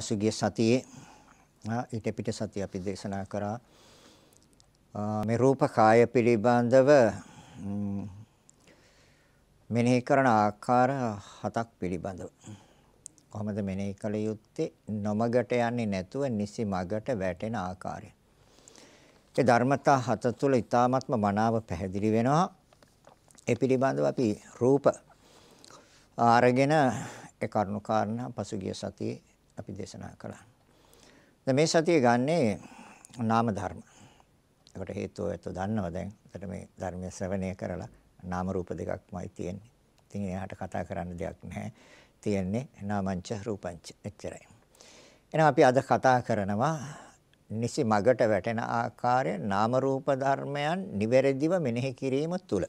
පසුගිය සතියේ ඊට පිට සතිය අපි දේශනා කරා මේ රූප කාය පිළිබඳව මෙනෙහි කරන ආකාර හතක් පිළිබඳව කොහොමද මෙනෙහි කළ යුත්තේ නොමගට යන්නේ නැතුව නිසි මගට වැටෙන ආකාරය ඒ ධර්මතා හත තුළ ඊ타ත්ම මනාව පැහැදිලි වෙනවා ඒ පිළිබඳව අපි රූප ආරගෙන ඒ කරුණු කාරණා පසුගිය සතියේ අපි දේශනා කළා. දැන් මේ සතිය ගන්නේ නාම ධර්ම. ඒකට හේතුව ඇත්ත දන්නවා දැන්. ඒකට මේ ධර්මය ශ්‍රවණය කරලා නාම රූප දෙකක්මයි තියෙන්නේ. ඉතින් එයාට කතා කරන්න දෙයක් නැහැ. තියෙන්නේ නාමංච රූපංච එච්චරයි. එහෙනම් අපි අද කතා කරනවා නිසි මගට වැටෙන ආකාරය නාම රූප ධර්මයන් නිවැරදිව මෙනෙහි කිරීම තුළ.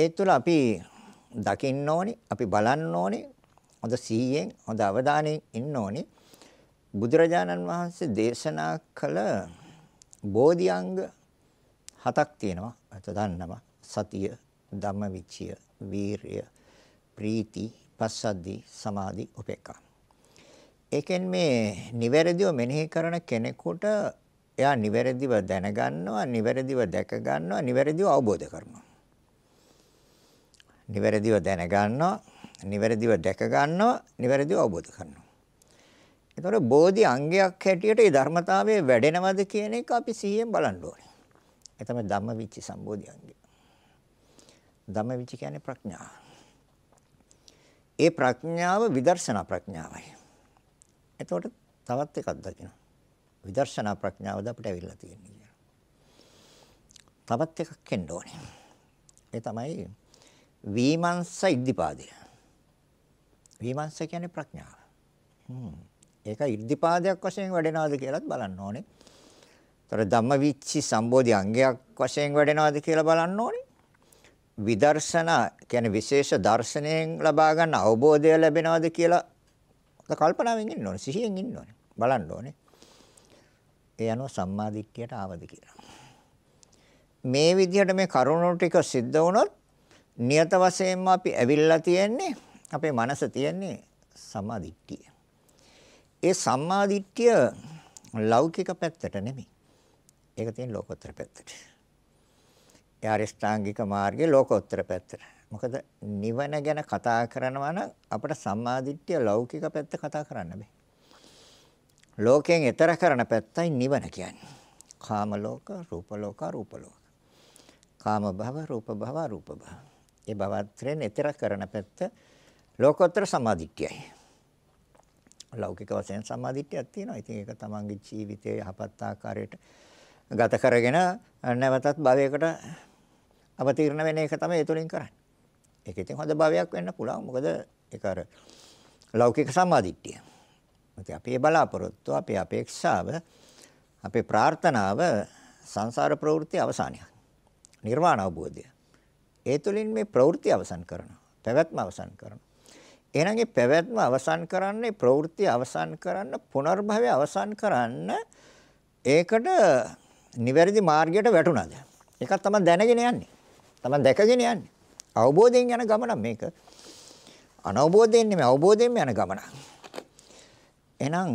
ඒ තුළ අපි දකින්න ඕනේ, අපි බලන්න ඕනේ, හොඳ සිහියෙන් හොඳ අවධානයෙන් ඉන්න ඕනේ. බුදුරජාණන් වහන්සේ දේශනා කළ බෝධිඅංග හතක් තියෙනවා. අත දන්නවා. සතිය, ධම්මවිචය, වීරය, ප්‍රීති, පස්සද්ධි, සමාධි, උපේක්ඛා. ඒකෙන් මේ නිවැරදිව මෙනෙහි කරන කෙනෙකුට එයා නිවැරදිව දැනගන්නවා, නිවැරදිව දැක ගන්නවා, නිවැරදිව අවබෝධ කරනවා. නිවැරදිව දැනගන්නවා නිවැරදිව දැක ගන්නවා, නිවැරදිව අවබෝධ කරනවා. එතකොට බෝධි අංගයක් හැටියට මේ ධර්මතාවය වැඩෙනවද කියන එක අපි සිහියෙන් බලන්න ඕනේ. ඒ තමයි ධම්මවිචි සම්බෝධි අංගය. ධම්මවිචි කියන්නේ ප්‍රඥාව. ඒ ප්‍රඥාව විදර්ශනා ප්‍රඥාවයි. එතකොට තවත් එකක් දකින්න. විදර්ශනා ප්‍රඥාවද අපිට ඇවිල්ලා තියෙන්නේ කියලා. තවත් එකක් එන්න ඕනේ. ඒ තමයි විමර්ශ ඉද්ධිපාදය. විමර්ශය කියන්නේ ප්‍රඥාව. හ්ම්. ඒක ඉර්ධිපාදයක් වශයෙන් වැඩෙනවද කියලාත් බලන්න ඕනේ. ඒතර ධම්මවිච්චි සම්බෝධි අංගයක් වශයෙන් වැඩෙනවද කියලා බලන්න ඕනේ. විදර්ශනා කියන්නේ විශේෂ දර්ශනයෙන් ලබා ගන්න අවබෝධය ලැබෙනවද කියලා කල්පනාවෙන් ඉන්න ඕනේ. සිහියෙන් ඉන්න ඕනේ. බලන්න ඕනේ. ඒ අනුව සම්මාදිට්ඨියට ආවද කියලා. මේ විදිහට මේ කරුණු ටික සිද්ධ වුණොත් නියත වශයෙන්ම අපි ඇවිල්ලා තියෙන්නේ අපේ මනස තියෙන්නේ සම්මාදිට්ඨිය. ඒ සම්මාදිට්ඨිය ලෞකික පැත්තට නෙමෙයි. ඒක තියෙන ලෝකෝත්තර පැත්තට. ඒ අරිෂ්ඨාංගික මාර්ගයේ ලෝකෝත්තර පැත්තට. මොකද නිවන ගැන කතා කරනවා නම් අපිට සම්මාදිට්ඨිය ලෞකික පැත්ත කතා කරන්න බෑ. ලෝකයෙන් එතර කරන පැත්තයි නිවන කියන්නේ. කාම ලෝක, රූප ලෝක, රූප ලෝක. කාම භව, රූප භව, රූප භව. ඒ භවත්‍රෙන් එතර කරන පැත්ත ලෝකෝත්තර සමාධිත්‍යයි. ලෞකික වශයෙන් සමාධිත්‍යයක් තියෙනවා. ඉතින් ඒක තමන්ගේ ජීවිතයේ යහපත් ආකාරයට ගත කරගෙන නැවතත් භවයකට අවතීර්ණ වෙන එක තමයි ඒ තුලින් කරන්නේ. ඒක ඉතින් හොඳ භවයක් වෙන්න පුළුවන්. මොකද ඒක අර ලෞකික සමාධිත්‍යය. ඉතින් අපි ඒ බලාපොරොත්තු, අපේ අපේක්ෂාව, අපේ ප්‍රාර්ථනාව සංසාර ප්‍රවෘත්ති අවසානයක්. නිර්වාණ අවබෝධය. ඒ තුලින් මේ ප්‍රවෘත්ති අවසන් කරනවා. පැවැත්ම අවසන් කරනවා. එහෙනම් පැවැත්ම අවසන් කරන්නේ ප්‍රවෘත්ති අවසන් කරන්න පුනර්භවය අවසන් කරන්න ඒකට නිවැරදි මාර්ගයට වැටුණාද? ඒකක් තමයි දැනගෙන යන්නේ. තමයි දැකගෙන යන්නේ. අවබෝධයෙන් යන ගමන මේක. අනවබෝධයෙන් නෙමෙයි අවබෝධයෙන් යන ගමන. එහෙනම්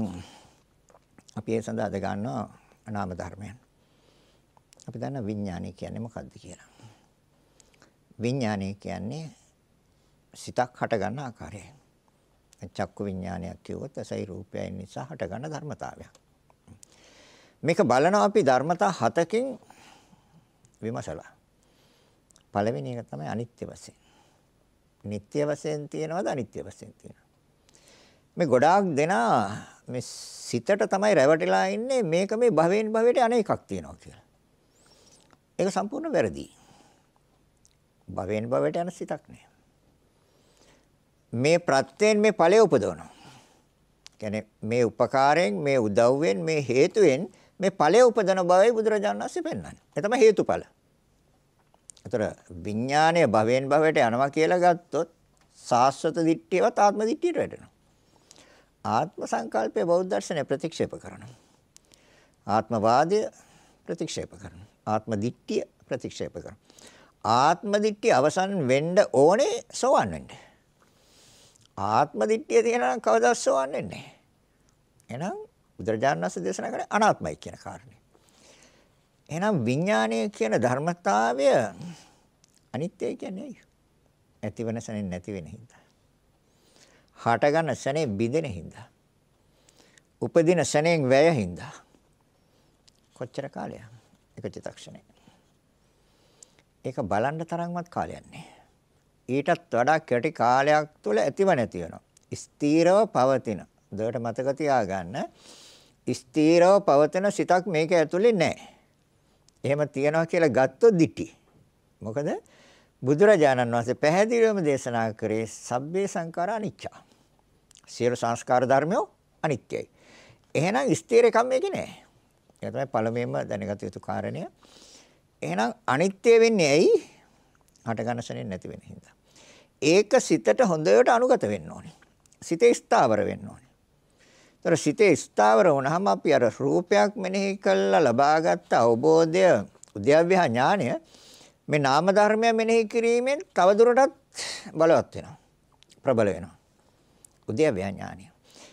අපි ඒ සඳහා අද ගන්නවා නාම ධර්මයන්. අපි දන්න විඥානය කියන්නේ මොකක්ද කියලා. විඥානය කියන්නේ සිතක් හටගන්න ආකාරය. චක්කු විඥානයක් කියුවොත් ඇසයි රූපයයි නිසා හටගන්න ධර්මතාවයක්. මේක බලනවා අපි ධර්මතා හතකින් විමසලා. පළවෙනි එක තමයි අනිත්‍ය වශයෙන්. නিত্য වශයෙන් තියෙනවද අනිත්‍ය වශයෙන් තියෙනවද? මේ ගොඩාක් දෙනා මේ සිතට තමයි රැවටිලා ඉන්නේ මේක මේ භවෙන් භවයට අනේ එකක් තියෙනවා කියලා. ඒක සම්පූර්ණ වැරදි. භවෙන් භවයට යන සිතක් නෑ. මේ ප්‍රත්‍යයෙන් මේ ඵලය උපදවනවා. කියන්නේ මේ උපකාරයෙන් මේ උදව්වෙන් මේ හේතුවෙන් මේ ඵලය උපදන බවයි බුදුරජාණන් වහන්සේ පෙන්වන්නේ. ඒ තමයි හේතුඵල. ඒතර විඥාණය භවෙන් භවයට යනවා කියලා ගත්තොත් සාස්වත දිට්ඨියවත් ආත්ම දිට්ඨියට වැටෙනවා. ආත්ම සංකල්පය බෞද්ධ දර්ශනය ප්‍රතික්ෂේප කරනවා. ආත්මවාදය ප්‍රතික්ෂේප කරනවා. ආත්ම දිට්ඨිය ප්‍රතික්ෂේප කරනවා. ආත්ම දිට්ඨිය අවසන් වෙන්න ඕනේ සෝවන් වෙන්නේ. ආත්ම දිට්ඨිය තියෙනවා නම් කවදාවත් සෝවන් වෙන්නේ නැහැ. එහෙනම් බුදුරජාණන් වහන්සේ දේශනා කරන්නේ අනාත්මයි කියන කාරණේ. එහෙනම් විඥානය කියන ධර්මතාවය අනිත්‍යයි කියන්නේ ඇයි? ඇති වෙන සැනින් නැති වෙන හින්දා. හට ගන්න සැනේ බිඳෙන හින්දා. උපදින සැනෙන් වැය හින්දා. කොච්චර කාලයක්? එක චිතක්ෂණේ. ඒක බලන්න තරම්වත් කාලයක් නැහැ. ඊටත් වඩා කෙටි කාලයක් තුළ ඇතිව නැති වෙනවා. ස්ථීරව පවතින. දෙයට මතක තියාගන්න. ස්ථීරව පවතින සිතක් මේක ඇතුලේ නැහැ. එහෙම තියනවා කියලා ගත්තොත් දිටි. මොකද බුදුරජාණන් වහන්සේ පැහැදිලිවම දේශනා කරේ සබ්බේ සංඛාරා අනිච්චා. සියලු සංස්කාර ධර්මෝ අනිත්‍යයි. එහෙනම් ස්ථීර එකක් මේකේ නැහැ. ඒක තමයි පළමුවෙන්ම දැනගත යුතු කාරණය. එහෙනම් අනිත්‍ය වෙන්නේ ඇයි? හටගනසනෙන් නැති වෙන හින්දා. ඒක සිතට හොඳට අනුගත වෙන්න ඕනේ. සිතේ ස්ථාවර වෙන්න ඕනේ. ඒතර සිතේ ස්ථාවර වුණාම අපි අර රූපයක් මෙනෙහි කළා ලබාගත් අවබෝධය උද්‍යව්‍ය ඥානය මේ නාම ධර්මය මෙනෙහි කිරීමෙන් තවදුරටත් බලවත් වෙනවා. ප්‍රබල වෙනවා. උද්‍යව්‍ය ඥානය.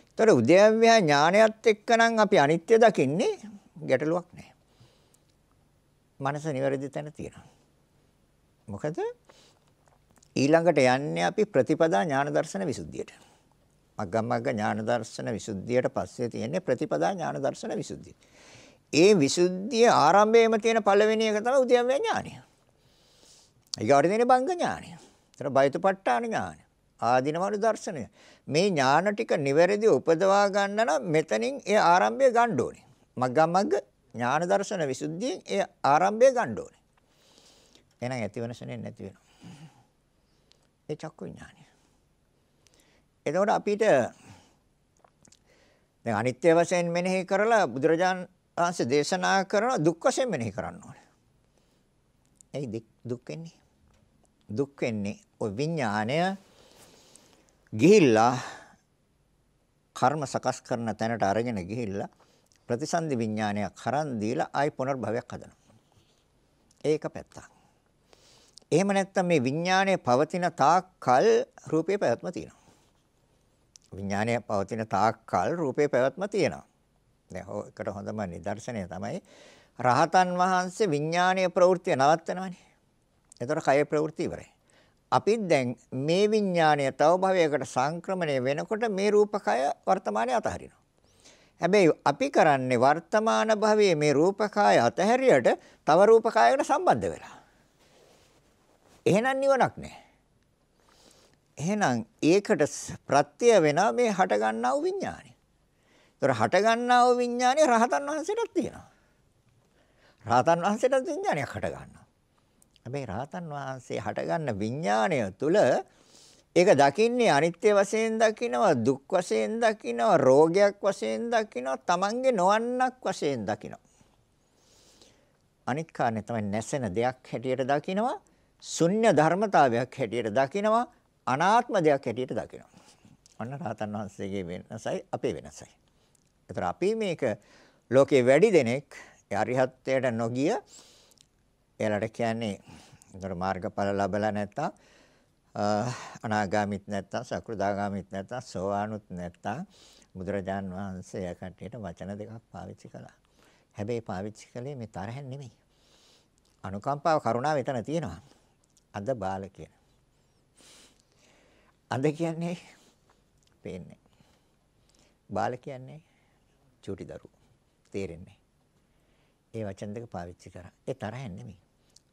ඒතර උද්‍යව්‍ය ඥානයත් එක්කනම් අපි අනිත්‍ය දකින්නේ ගැටලුවක් නැහැ. මනස නිවැරදි තැන තියෙනවා. මොකද ඊළඟට යන්නේ අපි ප්‍රතිපදා ඥාන දර්ශන විසුද්ධියට. මග්ගමග්ග ඥාන දර්ශන විසුද්ධියට පස්සේ තියෙන්නේ ප්‍රතිපදා ඥාන දර්ශන විසුද්ධිය. ඒ විසුද්ධිය ආරම්භයේම තියෙන පළවෙනි එක තමයි උද්‍යම්ය ඥානය. ඊගාට තියෙන බංග ඥානය. ඊතර බයිතුපට්ඨාන ඥානය. ආධිනවරු දර්ශනය. මේ ඥාන ටික නිවැරදිව උපදවා ගන්න නම් මෙතනින් ඒ ආරම්භය ගන්න ඕනේ. මග්ගමග්ග ඥාන දර්ශන විසුද්ධියෙන් ඒ ආරම්භය ගන්න ඕනේ. එහෙනම් ඇති වෙන ශනේ නැති වෙනවා. ඒ චක්කු විඥානය. එතකොට අපිට දැන් අනිත්‍ය වශයෙන් මෙනෙහි කරලා බුදුරජාන් වහන්සේ දේශනා කරන දුක් වශයෙන් මෙනෙහි කරන්න ඕනේ. ඒයි දුක් වෙන්නේ. දුක් වෙන්නේ ওই විඥාණය ගිහිල්ලා කර්ම සකස් කරන තැනට අරගෙන ගිහිල්ලා ප්‍රතිසන්දි විඥානයක් කරන් දීලා ආයි පුනර්භවයක් හදනවා. ඒක පැත්තක්. එහෙම නැත්නම් මේ විඥානය පවතින තාක්කල් රූපේ පැවැත්ම තියෙනවා. විඥානය පවතින තාක්කල් රූපේ පැවැත්ම තියෙනවා. දැන් ඒකට හොඳම නිදර්ශනය තමයි රහතන් වහන්සේ විඥානීය ප්‍රවෘත්ති නවත්තනවානේ. එතකොට කය ප්‍රවෘත්ති ඉවරයි. අපිත් දැන් මේ විඥානය තව භවයකට සංක්‍රමණය වෙනකොට මේ රූපකය වර්තමානයේ අතහරිනවා. හැබැයි අපි කරන්නේ වර්තමාන භවයේ මේ රූපකය අතහැරියට තව රූපකයකට සම්බන්ධ වෙලා. එහෙනම් නිවනක් නැහැ. එහෙනම් ඒකට ප්‍රත්‍ය වෙනා මේ හට ගන්නා වූ විඥානය. ඒතර හට ගන්නා වූ විඥානය රහතන් වහන්සේටත් තියෙනවා. රහතන් වහන්සේටත් විඥානයක් හට ගන්නවා. හැබැයි රහතන් වහන්සේ හට ගන්න විඥානය තුල ඒක දකින්නේ අනිත්‍ය වශයෙන් දකිනවා, දුක් වශයෙන් දකිනවා, රෝගයක් වශයෙන් දකිනවා, Tamange නොවන්නක් වශයෙන් දකිනවා. අනිත් කාරණේ තමයි නැසෙන දෙයක් හැටියට දකිනවා. ශුන්‍ය ධර්මතාවයක් හැටියට දකිනවා අනාත්ම දෙයක් හැටියට දකිනවා. අන්න රහතන් වහන්සේගේ වෙනසයි අපේ වෙනසයි. ඒතර අපි මේක ලෝකේ වැඩි දෙනෙක් අරිහත්ත්වයට නොගිය එයාලට කියන්නේ ඒතර මාර්ගඵල ලැබලා නැත්තම් අනාගාමිත් නැත්තම් සකෘදාගාමිත් නැත්තම් සෝවානුත් නැත්තම් බුදුරජාන් වහන්සේ යකටේට වචන දෙකක් පාවිච්චි කළා. හැබැයි පාවිච්චි කළේ මේ තරහෙන් නෙමෙයි. අනුකම්පාව කරුණාව එතන තියෙනවා. අද බාල කියන. අද කියන්නේ පේන්නේ. බාල කියන්නේ චූටි දරුවෝ. තේරෙන්නේ. ඒ වචන දෙක පාවිච්චි කරා. ඒ තරහෙන් නෙමෙයි.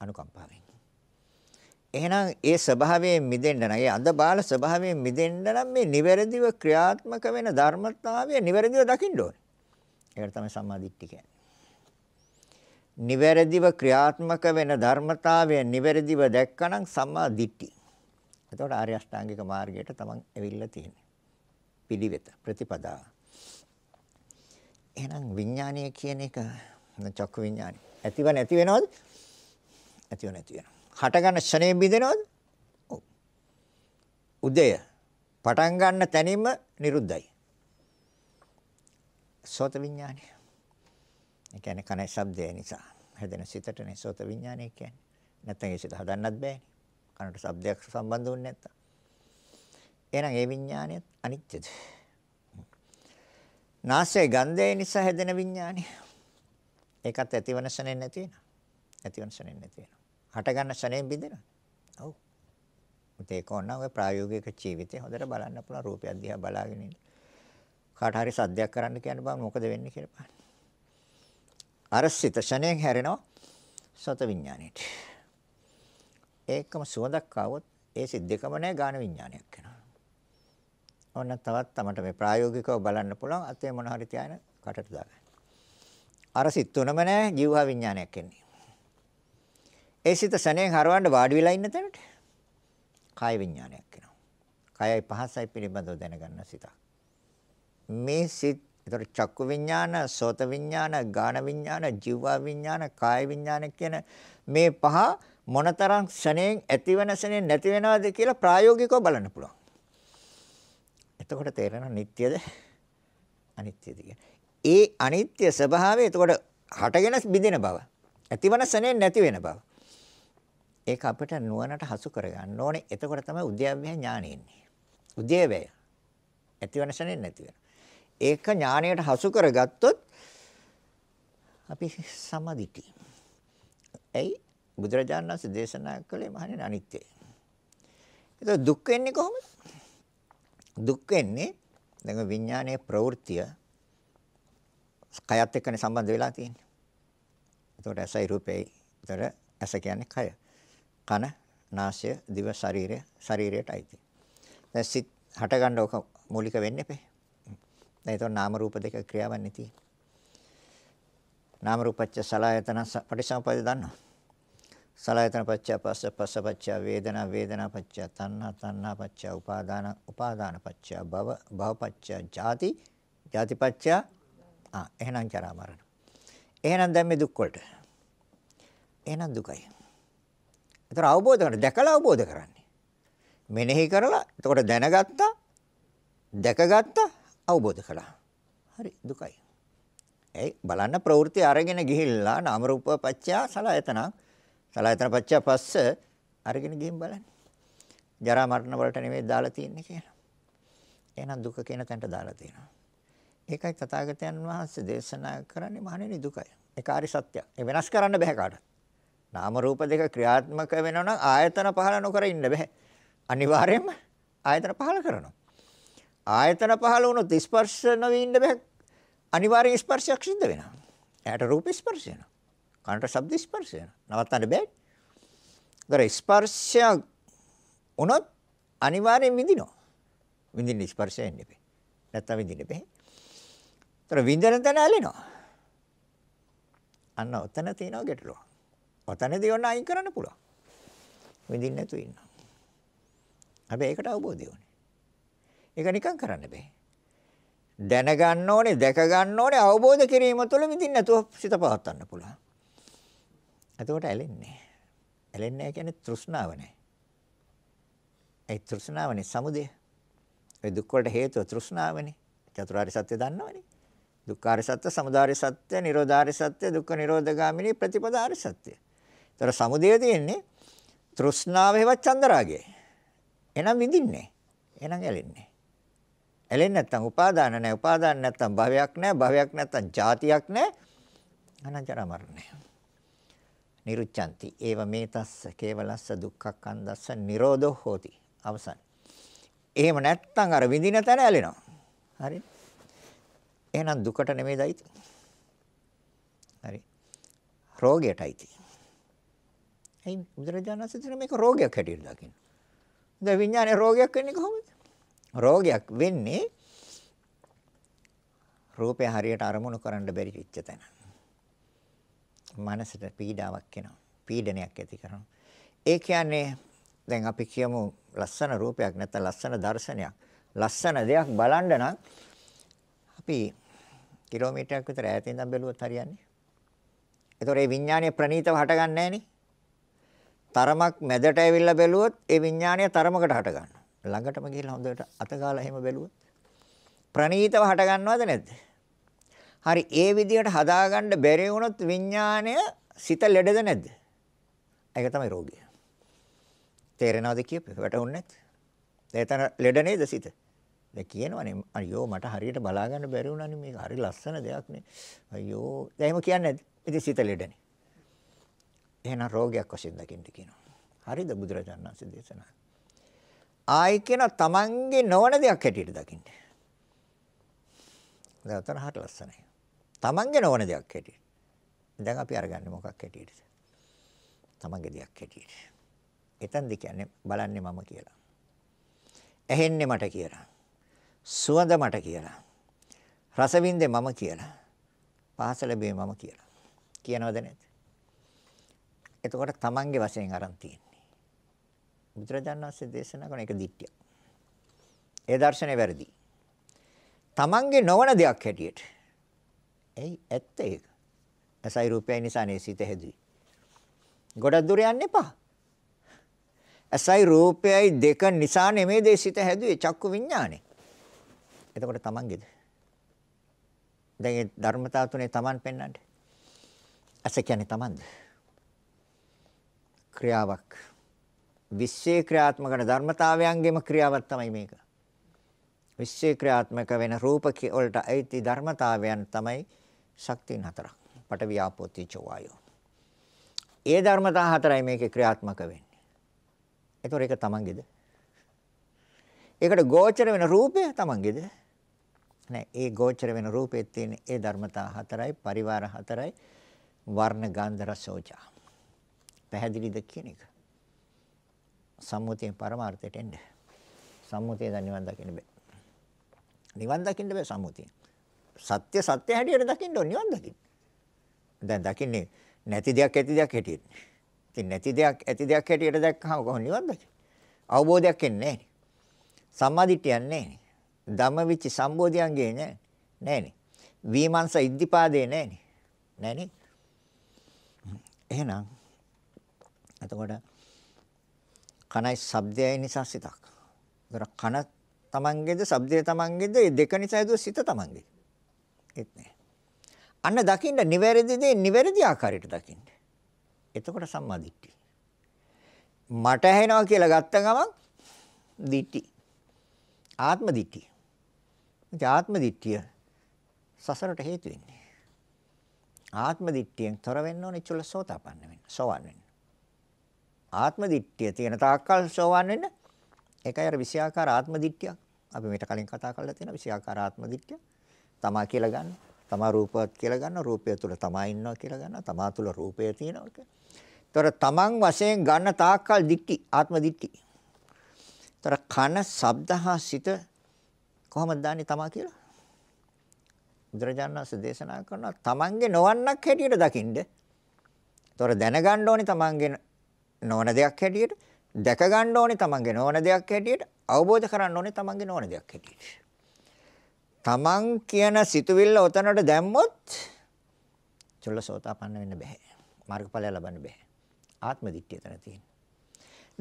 අනුකම්පාවෙන්. එහෙනම් ඒ ස්වභාවයෙන් මිදෙන්න නම් ඒ අද බාල ස්වභාවයෙන් මිදෙන්න නම් මේ නිවැරදිව ක්‍රියාත්මක වෙන ධර්මතාවය නිවැරදිව දකින්න ඕනේ. ඒකට තමයි සම්මාදිට්ඨිය කියන්නේ. නිවැරදිව ක්‍රියාත්මක වෙන ධර්මතාවය නිවැරදිව දැක්කනම් සම්මා දිට්ඨි. එතකොට ආර්ය අෂ්ටාංගික මාර්ගයට තමන් ඇවිල්ලා තියෙන්නේ. පිළිවෙත ප්‍රතිපදා. එහෙනම් විඥානය කියන එක චක්කු විඥානය. ඇතිව නැති වෙනවද? ඇතිව නැති වෙනවා. හටගන්න ෂණේ බිඳෙනවද? ඔව්. උදය පටන් ගන්න තැනින්ම නිරුද්ධයි. සෝත විඥානය. ඒ කියන්නේ කන ශබ්දය නිසා හැදෙන සිතටනේ සෝත විඥානය කියන්නේ. නැත්නම් ඒ සිත හදන්නත් බෑනේ. කනට ශබ්දයක් සම්බන්ධ වෙන්නේ නැත්තම්. එහෙනම් ඒ විඥානයත් අනිත්‍යද? නාසයේ ගන්ධය නිසා හැදෙන විඥානය. ඒකත් ඇතිවන ශනේ නැති වෙනවා. ඇතිවන ශනේ නැති වෙනවා. හට ගන්න ශනේ බිඳෙනවා. ඔව්. ඒක ඕන ඔය ප්‍රායෝගික ජීවිතේ හොඳට බලන්න පුළුවන් රූපයක් දිහා බලාගෙන ඉන්න. කාට හරි සද්දයක් කරන්න කියන්න බෑ මොකද වෙන්නේ කියලා බලන්න. අර සිත ෂණයෙන් හැරෙනවා සත විඥාණයට. ඒකම සුවඳක් ආවොත් ඒ සිත් දෙකම නැහැ ගාන විඥානයක් වෙනවා. ඔන්න තවත් තමට මේ ප්‍රායෝගිකව බලන්න පුළුවන් අතේ මොන හරි තියාගෙන කටට දාගන්න. අර සිත් තුනම නැහැ ජීවහා විඥානයක් එන්නේ. ඒ සිත සනේන් හරවන්න වාඩි වෙලා ඉන්න තැනට කාය විඥානයක් එනවා. කායයි පහසයි පිළිබඳව දැනගන්න සිතක්. මේ සිත් ඒතකොට චක්කු විඥාන, සෝත විඥාන, ගාන විඥාන, ජීව විඥාන, කාය විඥාන කියන මේ පහ මොනතරම් ශණයෙන් ඇතිවෙන ශණයෙන් නැති වෙනවද කියලා ප්‍රායෝගිකව බලන්න පුළුවන්. එතකොට තේරෙනවා නিত্যද අනිත්‍යද ඒ අනිත්‍ය ස්වභාවය එතකොට හටගෙන බිඳෙන බව. ඇතිවන ශණයෙන් නැති වෙන බව. ඒක අපිට නුවණට හසු කරගන්න ඕනේ. එතකොට තමයි උද්‍යවය ඥානෙ එන්නේ. උද්‍යවය ඇතිවන ශණයෙන් නැති වෙනවා. ඒක ඥාණයට හසු කරගත්තොත් අපි සමදිටි. ඇයි බුදුරජාණන් වහන්සේ දේශනා කළේ මහණෙනි අනිත්‍යය. ඒක දුක් වෙන්නේ කොහොමද? දුක් වෙන්නේ දැන් විඥානයේ ප්‍රවෘත්තිය කයත් එක්කනේ සම්බන්ධ වෙලා තියෙන්නේ. එතකොට ඇසයි රූපයයි. එතකොට ඇස කියන්නේ කය. කන, නාසය, දිව, ශරීරය, ශරීරයට අයිති. දැන් සිත් හටගන්න ඕක මූලික වෙන්නේ නැහැ. නැත්නම් ඒතකොට නාම රූප දෙක ක්‍රියාවන්නේ තියෙන්නේ. නාම රූපච්ච සලආයතන පටිසම්පද දන්නවා. සලආයතන පච්ච පස්ස පස්ස පච්ච වේදනා වේදනා පච්ච තණ්හා තණ්හා පච්ච උපාදාන උපාදාන පච්ච භව භව පච්ච ජාති ජාති පච්ච ආ එහෙනම් ජරා මරණ. එහෙනම් දැන් මේ දුක් වලට. එහෙනම් දුකයි. ඒතර අවබෝධ කරගන්න දැකලා අවබෝධ කරන්නේ. මෙනෙහි කරලා එතකොට දැනගත්තා දැකගත්තා අවබෝධ කළා. හරි දුකයි. ඇයි බලන්න ප්‍රවෘත්ති අරගෙන ගිහිල්ලා නාම රූප පත්‍ය සලආයතන සලආයතන පත්‍ය පස්ස අරගෙන ගිහින් බලන්න. ජරා මරණ වලට නෙමෙයි දාලා තියෙන්නේ කියලා. එහෙනම් දුක කියන තැනට දාලා තියෙනවා. ඒකයි තථාගතයන් වහන්සේ දේශනා කරන්නේ මහණෙනි දුකයි. ඒකාරි සත්‍යය. ඒ වෙනස් කරන්න බෑ කාටවත්. නාම රූප දෙක ක්‍රියාත්මක වෙනවා නම් ආයතන පහල නොකර ඉන්න බෑ. අනිවාර්යයෙන්ම ආයතන පහල කරනවා. ආයතන පහළ වුණොත් ස්පර්ශ නොවී ඉන්න බෑ. අනිවාර්යෙන් ස්පර්ශයක් සිද්ධ වෙනවා. ඇහැට රූප ස්පර්ශ වෙනවා. කනට ශබ්ද ස්පර්ශ වෙනවා. නවත්තන්න බෑ. ඒතර ස්පර්ශයක් වුණොත් අනිවාර්යෙන් විඳිනවා. විඳින්න ස්පර්ශය එන්න බෑ. නැත්තම් විඳින්න බෑ. ඒතර විඳින තැන ඇලෙනවා. අන්න ඔතන තියෙනවා ගැටලුව. ඔතනදී ඔන්න අයින් කරන්න පුළුවන්. විඳින්න නැතුව ඉන්නවා. හැබැයි ඒකට අවබෝධය ඕනේ. ඒක නිකන් කරන්න බෑ. දැනගන්න ඕනේ, දැක ගන්න ඕනේ, අවබෝධ කිරීම තුළ මිදින් නැතුව සිත පවත්වන්න පුළුවන්. එතකොට ඇලෙන්නේ. ඇලෙන්නේ කියන්නේ තෘෂ්ණාව නෑ. ඒ තෘෂ්ණාවනේ සමුදය. ඒ දුක් වලට හේතුව තෘෂ්ණාවනේ. චතුරාර්ය සත්‍ය දන්නවනේ. දුක්ඛාර සත්‍ය, සමුදාය සත්‍ය, නිරෝධාර සත්‍ය, දුක්ඛ නිරෝධගාමිනී ප්‍රතිපදාර සත්‍ය. ඒතර සමුදය තියෙන්නේ තෘෂ්ණාව හේවත් චන්දරාගය. එහෙනම් විඳින්නේ. එහෙනම් ඇලෙන්නේ. ඇලෙන්නේ නැත්තම් උපාදාන නැහැ. උපාදාන නැත්තම් භවයක් නැහැ. භවයක් නැත්තම් ජාතියක් නැහැ. අනන්තර මරණය. නිරුච්ඡanti. ඒව මේ තස්ස කේවලස්ස දුක්ඛක් අන්දස්ස නිරෝධෝ හෝති. අවසන්. එහෙම නැත්තම් අර විඳින තැන ඇලෙනවා. හරි. එහෙනම් දුකට නෙමෙයි දයිති. හරි. රෝගයටයි තියෙන්නේ. ඇයි බුදුරජාණන් වහන්සේ මේක රෝගයක් හැටියට දකින්නේ? දැන් විඥානේ රෝගයක් වෙන්නේ කොහොමද? රෝගයක් වෙන්නේ රූපය හරියට අරමුණු කරන්න බැරි වෙච්ච තැන. මනසට පීඩාවක් එනවා. පීඩනයක් ඇති කරනවා. ඒ කියන්නේ දැන් අපි කියමු ලස්සන රූපයක් නැත්නම් ලස්සන දර්ශනයක්. ලස්සන දෙයක් බලන්න නම් අපි කිලෝමීටරයක් විතර ඈතින් ඉඳන් බැලුවොත් හරියන්නේ. ඒතොර ඒ විඥානය ප්‍රනීතව හටගන්නේ නැහනේ. තරමක් මැදට ඇවිල්ලා බැලුවොත් ඒ විඥානය තරමකට හටගන්නවා. ළඟටම ගිහිල්ලා හොඳට අතගාලා එහෙම බැලුවොත් ප්‍රණීතව හට ගන්නවද නැද්ද? හරි ඒ විදිහට හදාගන්න බැරි වුණොත් විඥාණය සිත ලෙඩද නැද්ද? ඒක තමයි රෝගය. තේරෙනවද කියපේ? වැටහුන්නේ නැද්ද? එතන ලෙඩ නේද සිත? දැන් කියනවනේ අයියෝ මට හරියට බලා ගන්න බැරි වුණානේ මේක හරි ලස්සන දෙයක් නේ. අයියෝ දැන් එහෙම කියන්නේ නැද්ද? ඉතින් සිත ලෙඩනේ. එහෙනම් රෝගයක් වශයෙන් දකින්න කියනවා. හරිද බුදුරජාණන් වහන්සේ දේශනා ආයි කියන තමන්ගේ නොවන දෙයක් හැටියට දකින්න. දැන් උතන හරිය ලස්සනයි. තමන්ගේ නොවන දෙයක් හැටියට. දැන් අපි අරගන්නේ මොකක් හැටියටද? තමන්ගේ දෙයක් හැටියට. එතෙන්ද කියන්නේ බලන්නේ මම කියලා. ඇහෙන්නේ මට කියලා. සුවඳ මට කියලා. රස වින්දේ මම කියලා. පහස ලැබේ මම කියලා. කියනවද නැද්ද? එතකොට තමන්ගේ වශයෙන් අරන් තියෙන. බුදුරජාණන් වහන්සේ දේශනා කරන එක දිට්ඨිය. ඒ දර්ශනය වැරදි. Tamange නොවන දෙයක් හැටියට. එයි ඇත්ත ඒක. ඇසයි රූපයයි නිසා නේ සිත හැදුවේ. ගොඩක් දුර යන්න එපා. ඇසයි රූපයයි දෙක නිසා නෙමේ දේ සිත හැදුවේ චක්කු විඥානේ. එතකොට Tamangeද? දැන් මේ ධර්මතා තුනේ Taman පෙන්වන්නේ. ඇස කියන්නේ Tamanද? ක්‍රියාවක්. විශ්වේ ක්‍රියාත්මක වෙන ධර්මතාවයන්ගේම ක්‍රියාවක් තමයි මේක. විශ්වේ ක්‍රියාත්මක වෙන රූප වලට අයිති ධර්මතාවයන් තමයි ශක්තියන් හතරක්. පඨවි ආපෝ තේජෝ වායෝ. ඒ ධර්මතා හතරයි මේකේ ක්‍රියාත්මක වෙන්නේ. ඒතොර ඒක තමන්ගේද? ඒකට ගෝචර වෙන රූපය තමන්ගේද? නෑ ඒ ගෝචර වෙන රූපයේ තියෙන ඒ ධර්මතා හතරයි පරිවාර හතරයි වර්ණ ගන්ධ රස ඕජා. පැහැදිලිද කියන එක? සම්මුතියෙන් පරමාර්ථයට එන්න. සම්මුතිය දැන් නිවන් දකින්න බෑ. නිවන් දකින්න බෑ සම්මුතියෙන්. සත්‍ය සත්‍ය හැටියට දකින්න ඕන නිවන් දකින්න. දැන් දකින්නේ නැති දෙයක් ඇති දෙයක් හැටියට. ඉතින් නැති දෙයක් ඇති දෙයක් හැටියට දැක්කහම කොහොම නිවන් දකින්නේ? අවබෝධයක් එන්නේ නැහැ. සම්මාදිටියක් නැහැ. ධම්මවිචි සම්බෝධියංගේ නැහැ. නැහනේ. විමංශ ඉද්ධිපාදේ නැහනේ. නැහනේ. එහෙනම් එතකොට කනයි ශබ්දයයි නිසා සිතක්. ඒතර කන තමන්ගේද ශබ්දය තමන්ගේද මේ දෙක නිසා හදුව සිත තමන්ගේ. ඒත් නෑ. අන්න දකින්න නිවැරදි දේ නිවැරදි ආකාරයට දකින්න. එතකොට සම්මා දිට්ඨිය. මට ඇහෙනවා කියලා ගත්ත ගමන් දිට්ඨි. ආත්ම දිට්ඨිය. ආත්ම දිට්ඨිය සසරට හේතු වෙන්නේ. ආත්ම දිට්ඨියෙන් තොර වෙන්න ඕනේ චුල්ලසෝතාපන්න වෙන්න. සෝවන් වෙන්න. ආත්ම දිට්ඨිය තියෙන තාක්කල් සෝවන් වෙන්න ඒකයි අර විෂයාකාර ආත්ම දිට්ඨිය අපි මේට කලින් කතා කරලා තියෙන විෂයාකාර ආත්ම දිට්ඨිය තමා කියලා ගන්න තමා රූපවත් කියලා ගන්න රූපය තුල තමා ඉන්නවා කියලා ගන්න තමා තුල රූපය තියෙනවා කියලා. ඒතර තමන් වශයෙන් ගන්න තාක්කල් දිට්ඨි ආත්ම දිට්ඨි. ඒතර කන ශබ්දහා සිත කොහොමද දන්නේ තමා කියලා? බුදුරජාණන් වහන්සේ දේශනා කරනවා තමන්ගේ නොවන්නක් හැටියට දකින්න. ඒතොර දැනගන්න ඕනේ තමන්ගේ නොවන දෙයක් හැටියට දැක ගන්න ඕනේ තමන්ගේ නොවන දෙයක් හැටියට අවබෝධ කරගන්න ඕනේ තමන්ගේ නොවන දෙයක් හැටියට. තමන් කියන සිතුවිල්ල ඔතනට දැම්මොත් චුල්ලසෝතාපන්න වෙන්න බෑ. මාර්ගඵලය ලබන්න බෑ. ආත්ම දිට්ඨිය එතන තියෙන.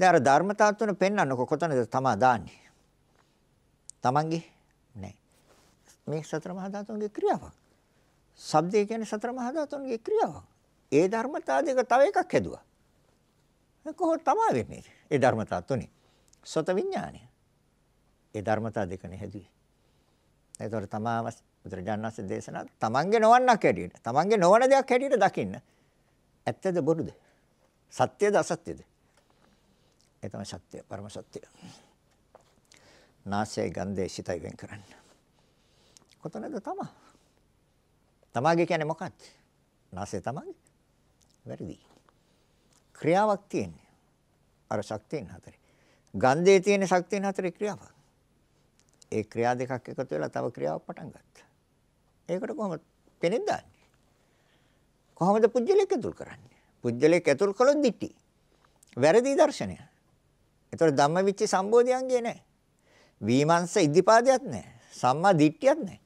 දැන් අර ධර්මතාව තුන පෙන්වන්නකො කොතනද තමා දාන්නේ? තමන්ගේ නෑ. මේ සතර මහා ධාතුන්ගේ ක්‍රියාවක්. ශබ්දය කියන්නේ සතර මහා ධාතුන්ගේ ක්‍රියාවක්. ඒ ධර්මතාව දෙක තව එකක් හැදුවා. කොහොම තමා වෙන්නේ? ඒ ධර්මතා තුනේ. සොත විඥානය. ඒ ධර්මතා දෙකනේ හැදුවේ. ඒතකොට තමා බුදුරජාණන්සේ දේශනා තමන්ගේ නොවන්නක් හැටියට තමන්ගේ නොවන දෙයක් හැටියට දකින්න ඇත්තද බොරුද සත්‍යද අසත්‍යද ඒ තමයි සත්‍ය පරම සත්‍ය නාසයේ ගන්ධයේ සිතයි වෙන් කරන්න කොතනද තමා තමාගේ කියන්නේ මොකක්ද නාසය තමාගේ වැරදි ක්‍රියාවක් තියෙන්නේ. අර ශක්තියන් හතරේ. ගන්ධයේ තියෙන ශක්තියන් හතරේ ක්‍රියාවක්. ඒ ක්‍රියා දෙකක් එකතු වෙලා තව ක්‍රියාවක් පටන් ගත්තා. ඒකට කොහොමද පෙනෙන් දාන්නේ? කොහොමද පුජ්‍යලෙක් ඇතුල් කරන්නේ? පුජ්‍යලෙක් ඇතුල් කළොත් දිටි. වැරදි දර්ශනය. ඒතර ධම්මවිච්ච සම්බෝධියන්ගේ නැහැ. විමංශ ඉද්ධිපාදයක් නැහැ. සම්මා දිට්ඨියක් නැහැ.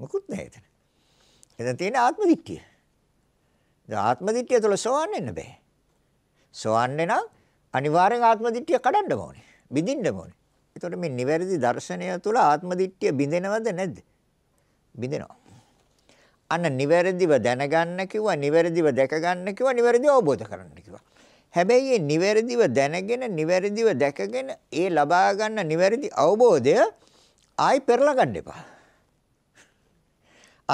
මොකුත් නැහැ එතන. එතන තියෙන ආත්ම දිට්ඨිය. ආත්මදිත්‍ය තුළ සෝවන් වෙන්න බෑ. සෝවන් නම් අනිවාර්යෙන් ආත්මදිත්‍ය කඩන්න ඕනේ. බිඳින්න ඕනේ. එතකොට මේ නිවැරදි දර්ශනය තුළ ආත්මදිත්‍ය බිඳෙනවද නැද්ද? බිඳෙනවා. අන්න නිවැරදිව දැනගන්න කිව්වා, නිවැරදිව දැකගන්න කිව්වා, නිවැරදිව අවබෝධ කරගන්න කිව්වා. හැබැයි මේ නිවැරදිව දැනගෙන නිවැරදිව දැකගෙන ඒ ලබා ගන්න නිවැරදි අවබෝධය ආයි පෙරලා ගන්න එපා.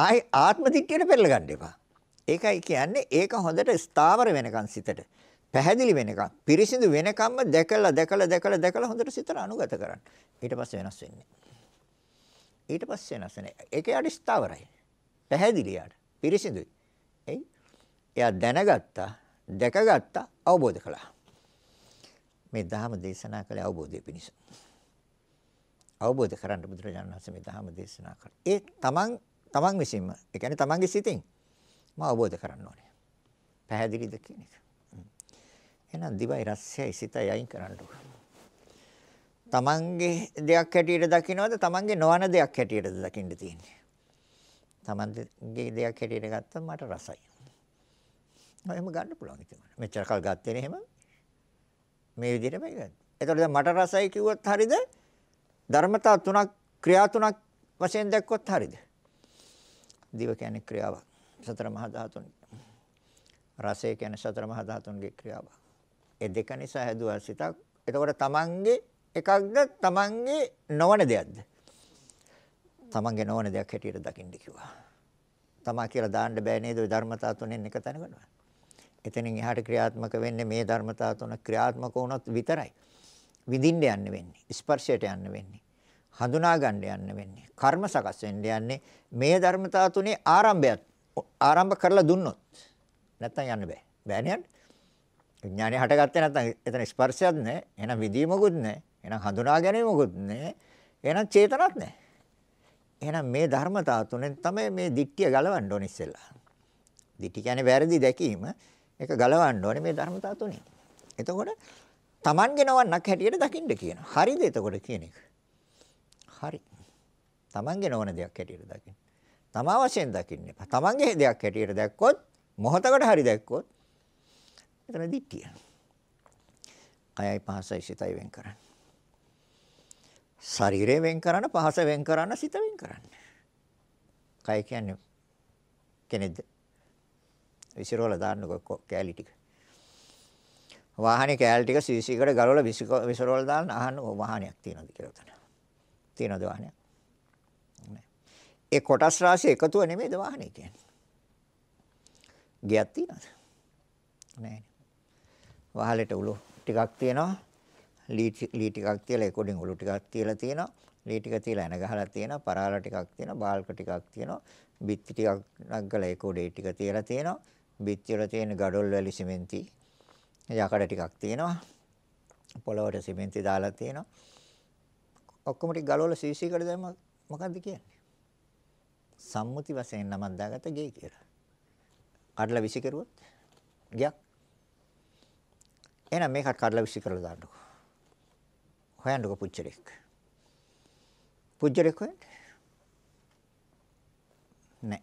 ආයි ආත්මදිත්‍යයට පෙරලා ගන්න එපා. ඒකයි කියන්නේ ඒක හොඳට ස්ථාවර වෙනකන් සිතට. පැහැදිලි වෙනකන්, පිරිසිදු වෙනකන්ම දැකලා දැකලා දැකලා දැකලා හොඳට සිතට අනුගත කරන්න. ඊට පස්සේ වෙනස් වෙන්නේ. ඊට පස්සේ වෙනස් වෙන්නේ. ඒක යාට ස්ථාවරයි. පැහැදිලි යාට. පිරිසිදුයි. එයි. එයා දැනගත්තා, දැකගත්තා, අවබෝධ කළා. මේ ධහම දේශනා කළේ අවබෝධය පිණිස. අවබෝධ කරගන්න බුදුරජාණන් වහන්සේ මේ ධහම දේශනා කළා. ඒ තමන් තමන් විසින්ම, ඒ කියන්නේ තමන්ගේ සිතින් අවබෝධ කරන්න ඕනේ. පැහැදිලිද කියන එක. එහෙනම් දිවයි රසයයි සිතයි අයින් කරන්න ඕන. තමන්ගේ දෙයක් හැටියට දකින්නවද තමන්ගේ නොවන දෙයක් හැටියටද දකින්න තියෙන්නේ. තමන්ගේ දෙයක් හැටියට ගත්තම මට රසයි. එහෙම ගන්න පුළුවන් ඉතින්. මෙච්චර කල් ගත්තේ නේ එහෙම. මේ විදිහටම ගන්න. එතකොට දැන් මට රසයි කිව්වොත් හරිද? ධර්මතා තුනක් ක්‍රියා තුනක් වශයෙන් දැක්කොත් හරිද? දිව කියන්නේ ක්‍රියාවක්. සතර මහා ධාතුන්ගේ. රසය කියන්නේ සතර මහා ධාතුන්ගේ ක්‍රියාව. ඒ දෙක නිසා හැදුවා සිතක්. එතකොට තමන්ගේ එකක්ද තමන්ගේ නොවන දෙයක්ද? තමන්ගේ නොවන දෙයක් හැටියට දකින්න කිව්වා. තමා කියලා දාන්න බෑ නේද ওই ධර්මතා තුනෙන් එක තැන ගන්නවා. එතනින් එහාට ක්‍රියාත්මක වෙන්නේ මේ ධර්මතා තුන ක්‍රියාත්මක වුණොත් විතරයි. විඳින්න යන්න වෙන්නේ. ස්පර්ශයට යන්න වෙන්නේ. හඳුනා ගන්න යන්න වෙන්නේ. කර්ම සකස් වෙන්න යන්නේ මේ ධර්මතා තුනේ ආරම්භයත් ආරම්භ කරලා දුන්නොත් නැත්තම් යන්න බෑ. බෑනේ යන්න. විඥානය හටගත්තේ නැත්තම් එතන ස්පර්ශයක් නැහැ. එහෙනම් විදීමකුත් නැහැ. එහෙනම් හඳුනා ගැනීමකුත් නැහැ. එහෙනම් චේතනක් නැහැ. එහෙනම් මේ ධර්මතාව තුනෙන් තමයි මේ දික්තිය ගලවන්න ඕනේ ඉස්සෙල්ලා. දික්ටි කියන්නේ වැරදි දැකීම. ඒක ගලවන්න ඕනේ මේ ධර්මතාව තුනේ. එතකොට Tamange නවන්නක් හැටියට දකින්න කියනවා. හරිද එතකොට කියන එක? හරි. Tamange නවන දෙයක් හැටියට දකින්න. තමා වශයෙන් දකින්න එපා. තමන්ගේ දෙයක් හැටියට දැක්කොත් මොහතකට හරි දැක්කොත් එතන දිට්ඨිය. කයයි පහසයි සිතයි වෙන් කරන්න. ශරීරය වෙන් කරන්න, පහස වෙන් කරන්න, සිත වෙන් කරන්න. කය කියන්නේ කෙනෙක්ද? විසිරවල දාන්නකො කෑලි ටික. වාහනේ කෑල් ටික සීසීකට ගලවලා විසිරවල දාන්න අහන්න වාහනයක් තියෙනවද කියලා උතන. තියෙනවද වාහනයක්? ඒ කොටස් රාශිය එකතුව නෙමෙයිද වාහනේ කියන්නේ. ගියක් තියනද? නැහැ. වහලෙට උළු ටිකක් තියෙනවා. ලී ලී ටිකක් තියලා ඒ කොඩින් උළු ටිකක් තියලා තියෙනවා. ලී ටික තියලා එන ගහලා තියෙනවා. පරාල ටිකක් තියෙනවා. බාල්ක ටිකක් තියෙනවා. බිත්ති ටිකක් නගලා ඒ කොඩේ ටික තියලා තියෙනවා. බිත්ති වල තියෙන ගඩොල් වැලි සිමෙන්ති යකඩ ටිකක් තියෙනවා. පොළවට සිමෙන්ති දාලා තියෙනවා. ඔක්කොම ටික ගලවලා සීසීකට දැම්ම මොකද්ද කියන්නේ? සම්මුති වශයෙන් නමක් දාගත්ත ගේ කියලා. කඩලා විසි කරුවොත් ගයක්. එහෙනම් මේකත් කඩලා විසි කරලා දාන්නකො. හොයන්නකො පුච්චරෙක්. පුච්චරෙක් හොයන්න. නෑ.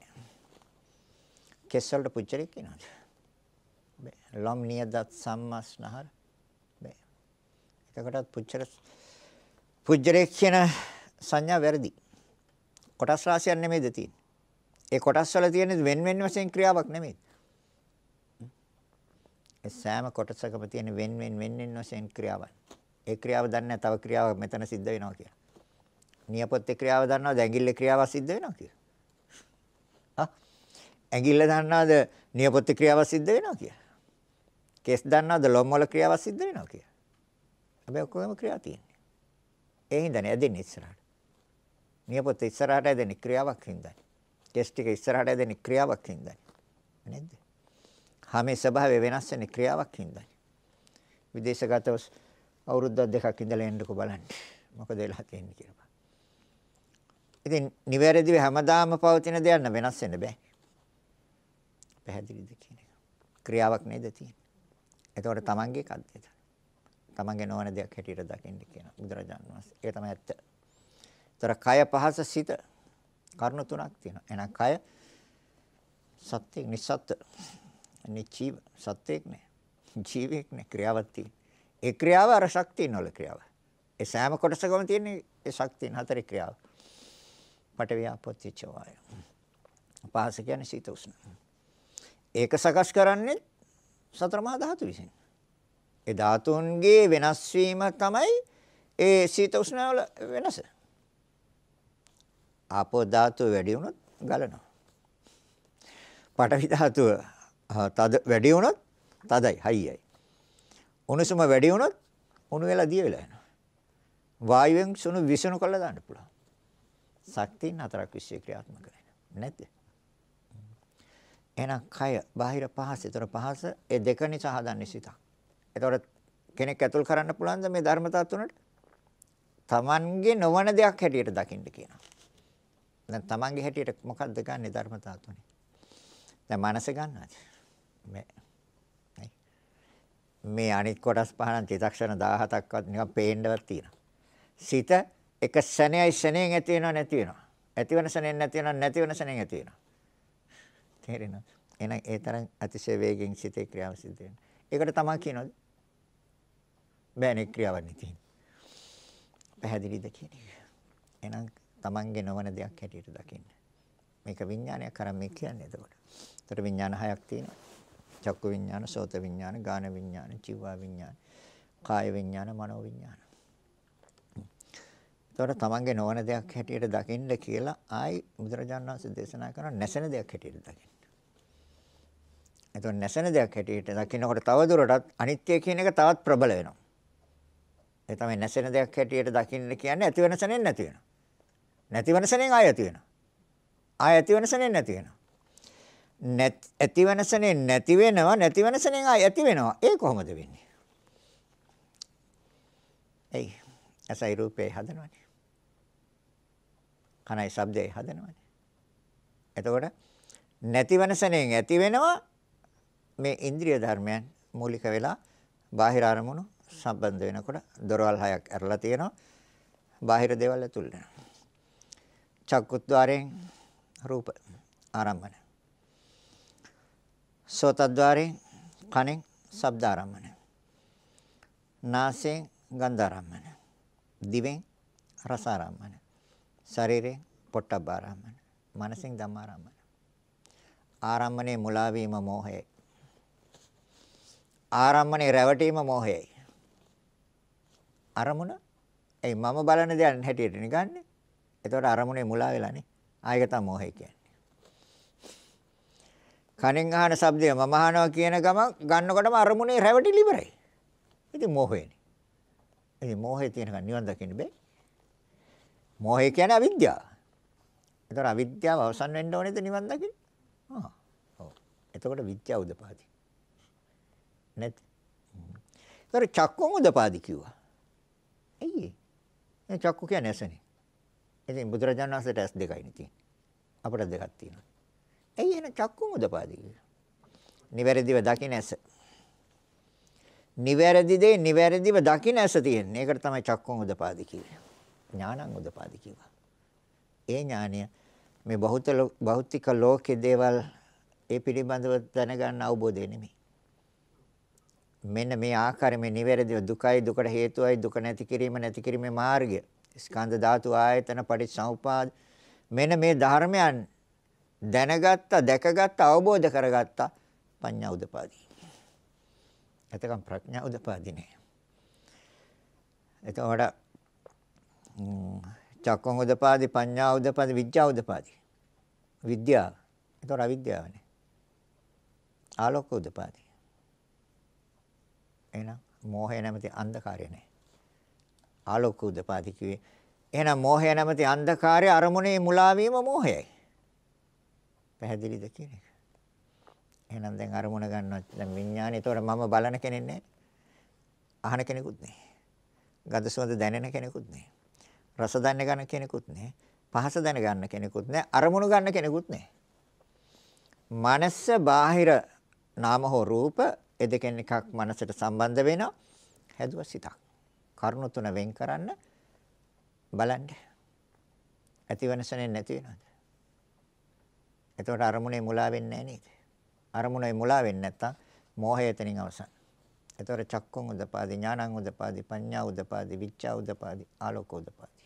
කෙස් වලට පුච්චරෙක් ඉනවද? බෑ. ලොම් නියදත් සම්මස්නහර. බෑ. එතකොටත් පුච්චර පුච්චරෙක් කියන සංඥා වැරදි. කොටස් රාශියක් නෙමෙයිද තියෙන්නේ. ඒ කොටස් වල තියෙන වෙන වෙන වශයෙන් ක්‍රියාවක් නෙමෙයි. ඒ සෑම කොටසකම තියෙන වෙන වෙන වෙන වෙන වශයෙන් ක්‍රියාවක්. ඒ ක්‍රියාව දන්නේ තව ක්‍රියාවක් මෙතන සිද්ධ වෙනවා කියලා. නියපොත්තේ ක්‍රියාව දන්නවද ඇඟිල්ලේ ක්‍රියාව සිද්ධ වෙනවා කියලා? ආ ඇඟිල්ල දන්නවද නියපොත්තේ ක්‍රියාව සිද්ධ වෙනවා කියලා? කෙස් දන්නවද ලොම් වල ක්‍රියාව සිද්ධ වෙනවා කියලා? හැබැයි ඔක්කොම ක්‍රියා තියෙන්නේ. ඒ හින්දානේ ඇදෙන්නේ ඉස්සරහට. නියපොත ඉස්සරහට ඇදෙන ක්‍රියාවක් හින්දායි. ටෙස්ට් ටික ඉස්සරහට ඇදෙන ක්‍රියාවක් හින්දායි. නේද? හැම ස්වභාවය වෙනස් වෙන ක්‍රියාවක් හින්දායි. විදේශගතව අවුරුද්ද දෙකක් ඉඳලා එන්නකෝ බලන්න. මොකද වෙලා තියෙන්නේ කියලා. ඉතින් නිවැරදිව හැමදාම පවතින දෙයක් න වෙනස් වෙන්න බෑ. පැහැදිලිද කියන එක. ක්‍රියාවක් නේද තියෙන්නේ. එතකොට Tamange එකක්ද? Tamange නොවන දෙයක් හැටියට දකින්න කියන බුදුරජාණන් වහන්සේ. ඒක තමයි ඇත්ත. තර කය පහස සිත කර්ණ තුනක් තියෙනවා. එහෙනම් කය සත්‍යයක් නිසත්ත. නිචීව සත්‍යයක් නෑ. ජීවයක් නෑ ක්‍රියාවක් තියෙන. ඒ ක්‍රියාව අර ශක්තියන වල ක්‍රියාව. ඒ සෑම කොටසකම තියෙන ඒ ශක්තියන හතරේ ක්‍රියාව. පට ව්‍යාපෝති චෝය. පහස කියන්නේ සීත උෂ්ණ. ඒක සකස් කරන්නේ සතර මහා ධාතු විසින්. ඒ ධාතුන්ගේ වෙනස් වීම තමයි ඒ සීත උෂ්ණ වල වෙනස. ආපෝ ධාතුව වැඩි වුණොත් ගලනවා. පඨවි ධාතුව තද වැඩි වුණොත් තදයි හයියයි. උණුසුම වැඩි වුණොත් උණු වෙලා දිය වෙලා යනවා. වායුවෙන් සුණු විසුණු කළා දාන්න පුළුවන්. ශක්තියින් හතරක් විශ්ව ක්‍රියාත්මක වෙනවා. නැද්ද? එහෙනම් කය බාහිර පහස. ඒතර පහස ඒ දෙක නිසා හදන්නේ සිතක්. ඒතර කෙනෙක් ඇතුල් කරන්න පුළුවන්ද මේ ධර්මතාව තුනට? Tamange නොවන දෙයක් හැටියට දකින්න කියනවා. දැන් තමන්ගේ හැටියට මොකද්ද ගන්නෙ ධර්මතා තුනේ? දැන් මනස ගන්නවද? මේ නේ. මේ අනිත් කොටස් පහ නම් චිතක්ෂණ 17ක්වත් නිකන් පේන්නවත් තියෙනවා. සිත එක සැනේයි සැනෙන් ඇති වෙනව නැති වෙනව. ඇති වෙන සැනෙන් නැති වෙනව නැති වෙන සැනෙන් ඇති වෙනව. තේරෙනවද? එහෙනම් ඒ තරම් අතිශය වේගෙන් සිතේ ක්‍රියාව සිද්ධ වෙනවා. ඒකට තමයි කියනවාද? බෑනේ ක්‍රියාවන් ඉතින්. පැහැදිලිද කියන එක. එහෙනම් තමන්ගේ නොවන දෙයක් හැටියට දකින්න. මේක විඥානයක් අරන් මේ කියන්නේ එතකොට. එතකොට විඥාන හයක් තියෙනවා. චක්කු විඥාන, සෝත විඥාන, ගාන විඥාන, චිවා විඥාන, කාය විඥාන, මනෝ විඥාන. එතකොට තමන්ගේ නොවන දෙයක් හැටියට දකින්න කියලා ආයි බුදුරජාණන් වහන්සේ දේශනා කරන නැසෙන දෙයක් හැටියට දකින්න. එතකොට නැසෙන දෙයක් හැටියට දකින්නකොට තවදුරටත් අනිත්‍ය කියන එක තවත් ප්‍රබල වෙනවා. ඒ තමයි නැසෙන දෙයක් හැටියට දකින්න කියන්නේ ඇති වෙනසනෙන් නැති වෙනවා. නැතිවෙන සෙනෙන් ආය ඇති වෙනවා. ආය ඇතිවෙන සෙනෙන් නැති වෙනවා. ඇතිවෙන සෙනෙන් නැති වෙනවා නැතිවෙන සෙනෙන් ආය ඇති වෙනවා. ඒ කොහොමද වෙන්නේ? ඒ ඇසයි රූපේ හදනවනේ. කනයි ශබ්දේ හදනවනේ. එතකොට නැතිවෙන සෙනෙන් ඇති වෙනවා මේ ඉන්ද්‍රිය ධර්මයන් මූලික වෙලා බාහිර අරමුණු සම්බන්ධ වෙනකොට දොරවල් හයක් ඇරලා තියෙනවා. බාහිර දේවල් ඇතුල් වෙනවා. චක්කුද්්වාරයෙන් රූප ආරම්මන. සෝතද්්වාරයෙන් කනෙන් ශබ්ද ආරම්මන. නාසයෙන් ගන්ධ ආරම්මන. දිවෙන් රස ආරම්මන. ශරීරයෙන් පොට්ටබ්බ ආරම්මන. මනසෙන් ධම්ම ආරම්මන. ආරම්මනේ මුලා වීම මෝහයයි. ආරම්මනේ රැවටීම මෝහයයි. අරමුණ ඒ මම බලන දයන් හැටියට නිකන්නේ එතකොට අරමුණේ මුලා වෙලානේ. ආයක තමයි මොහේ කියන්නේ. කනෙන් අහන ශබ්දය මම අහනවා කියන ගමන් ගන්නකොටම අරමුණේ රැවටිලි ඉවරයි. ඉතින් මොහේනේ. ඉතින් මොහේ තියෙනකන් නිවන් දකින්න බෑ. මොහේ කියන්නේ අවිද්‍යාව. ඒතර අවිද්‍යාව අවසන් වෙන්න ඕනේද නිවන් දකින්න? ආ. ඔව්. එතකොට විද්‍යාව උදපාදි. නැත්. ඒතර චක්කුම් උදපාදි කිව්වා. ඇයි? මේ චක්කු කියන්නේ ඇසනේ. ඉතින් බුදුරජාණන් වහන්සේට ඇස් දෙකයිනේ තියෙන්නේ. අපට දෙකක් තියෙනවා. ඇයි එහෙනම් චක්කුම උදපාදේ කියලා? නිවැරදිව දකින්න ඇස. නිවැරදි දේ නිවැරදිව දකින්න ඇස තියෙන්නේ. ඒකට තමයි චක්කුම උදපාදේ කියන්නේ. ඥානං උදපාදේ කියවා. ඒ ඥානය මේ බහුත භෞතික ලෝකේ දේවල් ඒ පිළිබඳව දැනගන්න අවබෝධය නෙමෙයි. මෙන්න මේ ආකාරයෙන් මේ නිවැරදිව දුකයි දුකට හේතුවයි දුක නැති කිරීම නැති කිරීමේ මාර්ගය ස්කන්ධ ධාතු ආයතන පටිච්චසමුපාද මෙන්න මේ ධර්මයන් දැනගත්තා දැකගත්තා අවබෝධ කරගත්තා පඤ්ඤා උදපාදී. එතකම් ප්‍රඥා උදපාදී නෑ. එතකොට චක්කං උදපාදී පඤ්ඤා උදපාදී විද්‍යා උදපාදී. විද්‍යාව. එතකොට අවිද්‍යාවනේ. ආලෝක උදපාදී. එහෙනම් මෝහය නැමැති අන්ධකාරය නෑ. ආලෝක උදපාදි කිව්වේ. එහෙනම් මෝහය නැමැති අන්ධකාරයේ අරමුණේ මුලා වීම මෝහයයි. පැහැදිලිද කියන එක? එහෙනම් දැන් අරමුණ ගන්නවා දැන් විඥානේ. ඒතකොට මම බලන කෙනෙක් නැහැ. අහන කෙනෙකුත් නැහැ. ගඳ සුවඳ දැනෙන කෙනෙකුත් නැහැ. රස දැන ගන්න කෙනෙකුත් නැහැ. පහස දැන ගන්න කෙනෙකුත් නැහැ. අරමුණු ගන්න කෙනෙකුත් නැහැ. මනස බාහිර නාම හෝ රූප එදකෙන් එකක් මනසට සම්බන්ධ වෙනවා. හැදුවා සිතක්. කරුණු තුන වෙන් කරන්න බලන්න. ඇති වෙනසනේ නැති වෙනවද? එතකොට අරමුණේ මුලා වෙන්නේ නැහැ නේද? අරමුණේ මුලා වෙන්නේ නැත්තම් මෝහය එතනින් අවසන්. එතකොට චක්කුන් උදපාදි ඥානං උදපාදි පඤ්ඤා උදපාදි විච්ඡා උදපාදි ආලෝක උදපාදි.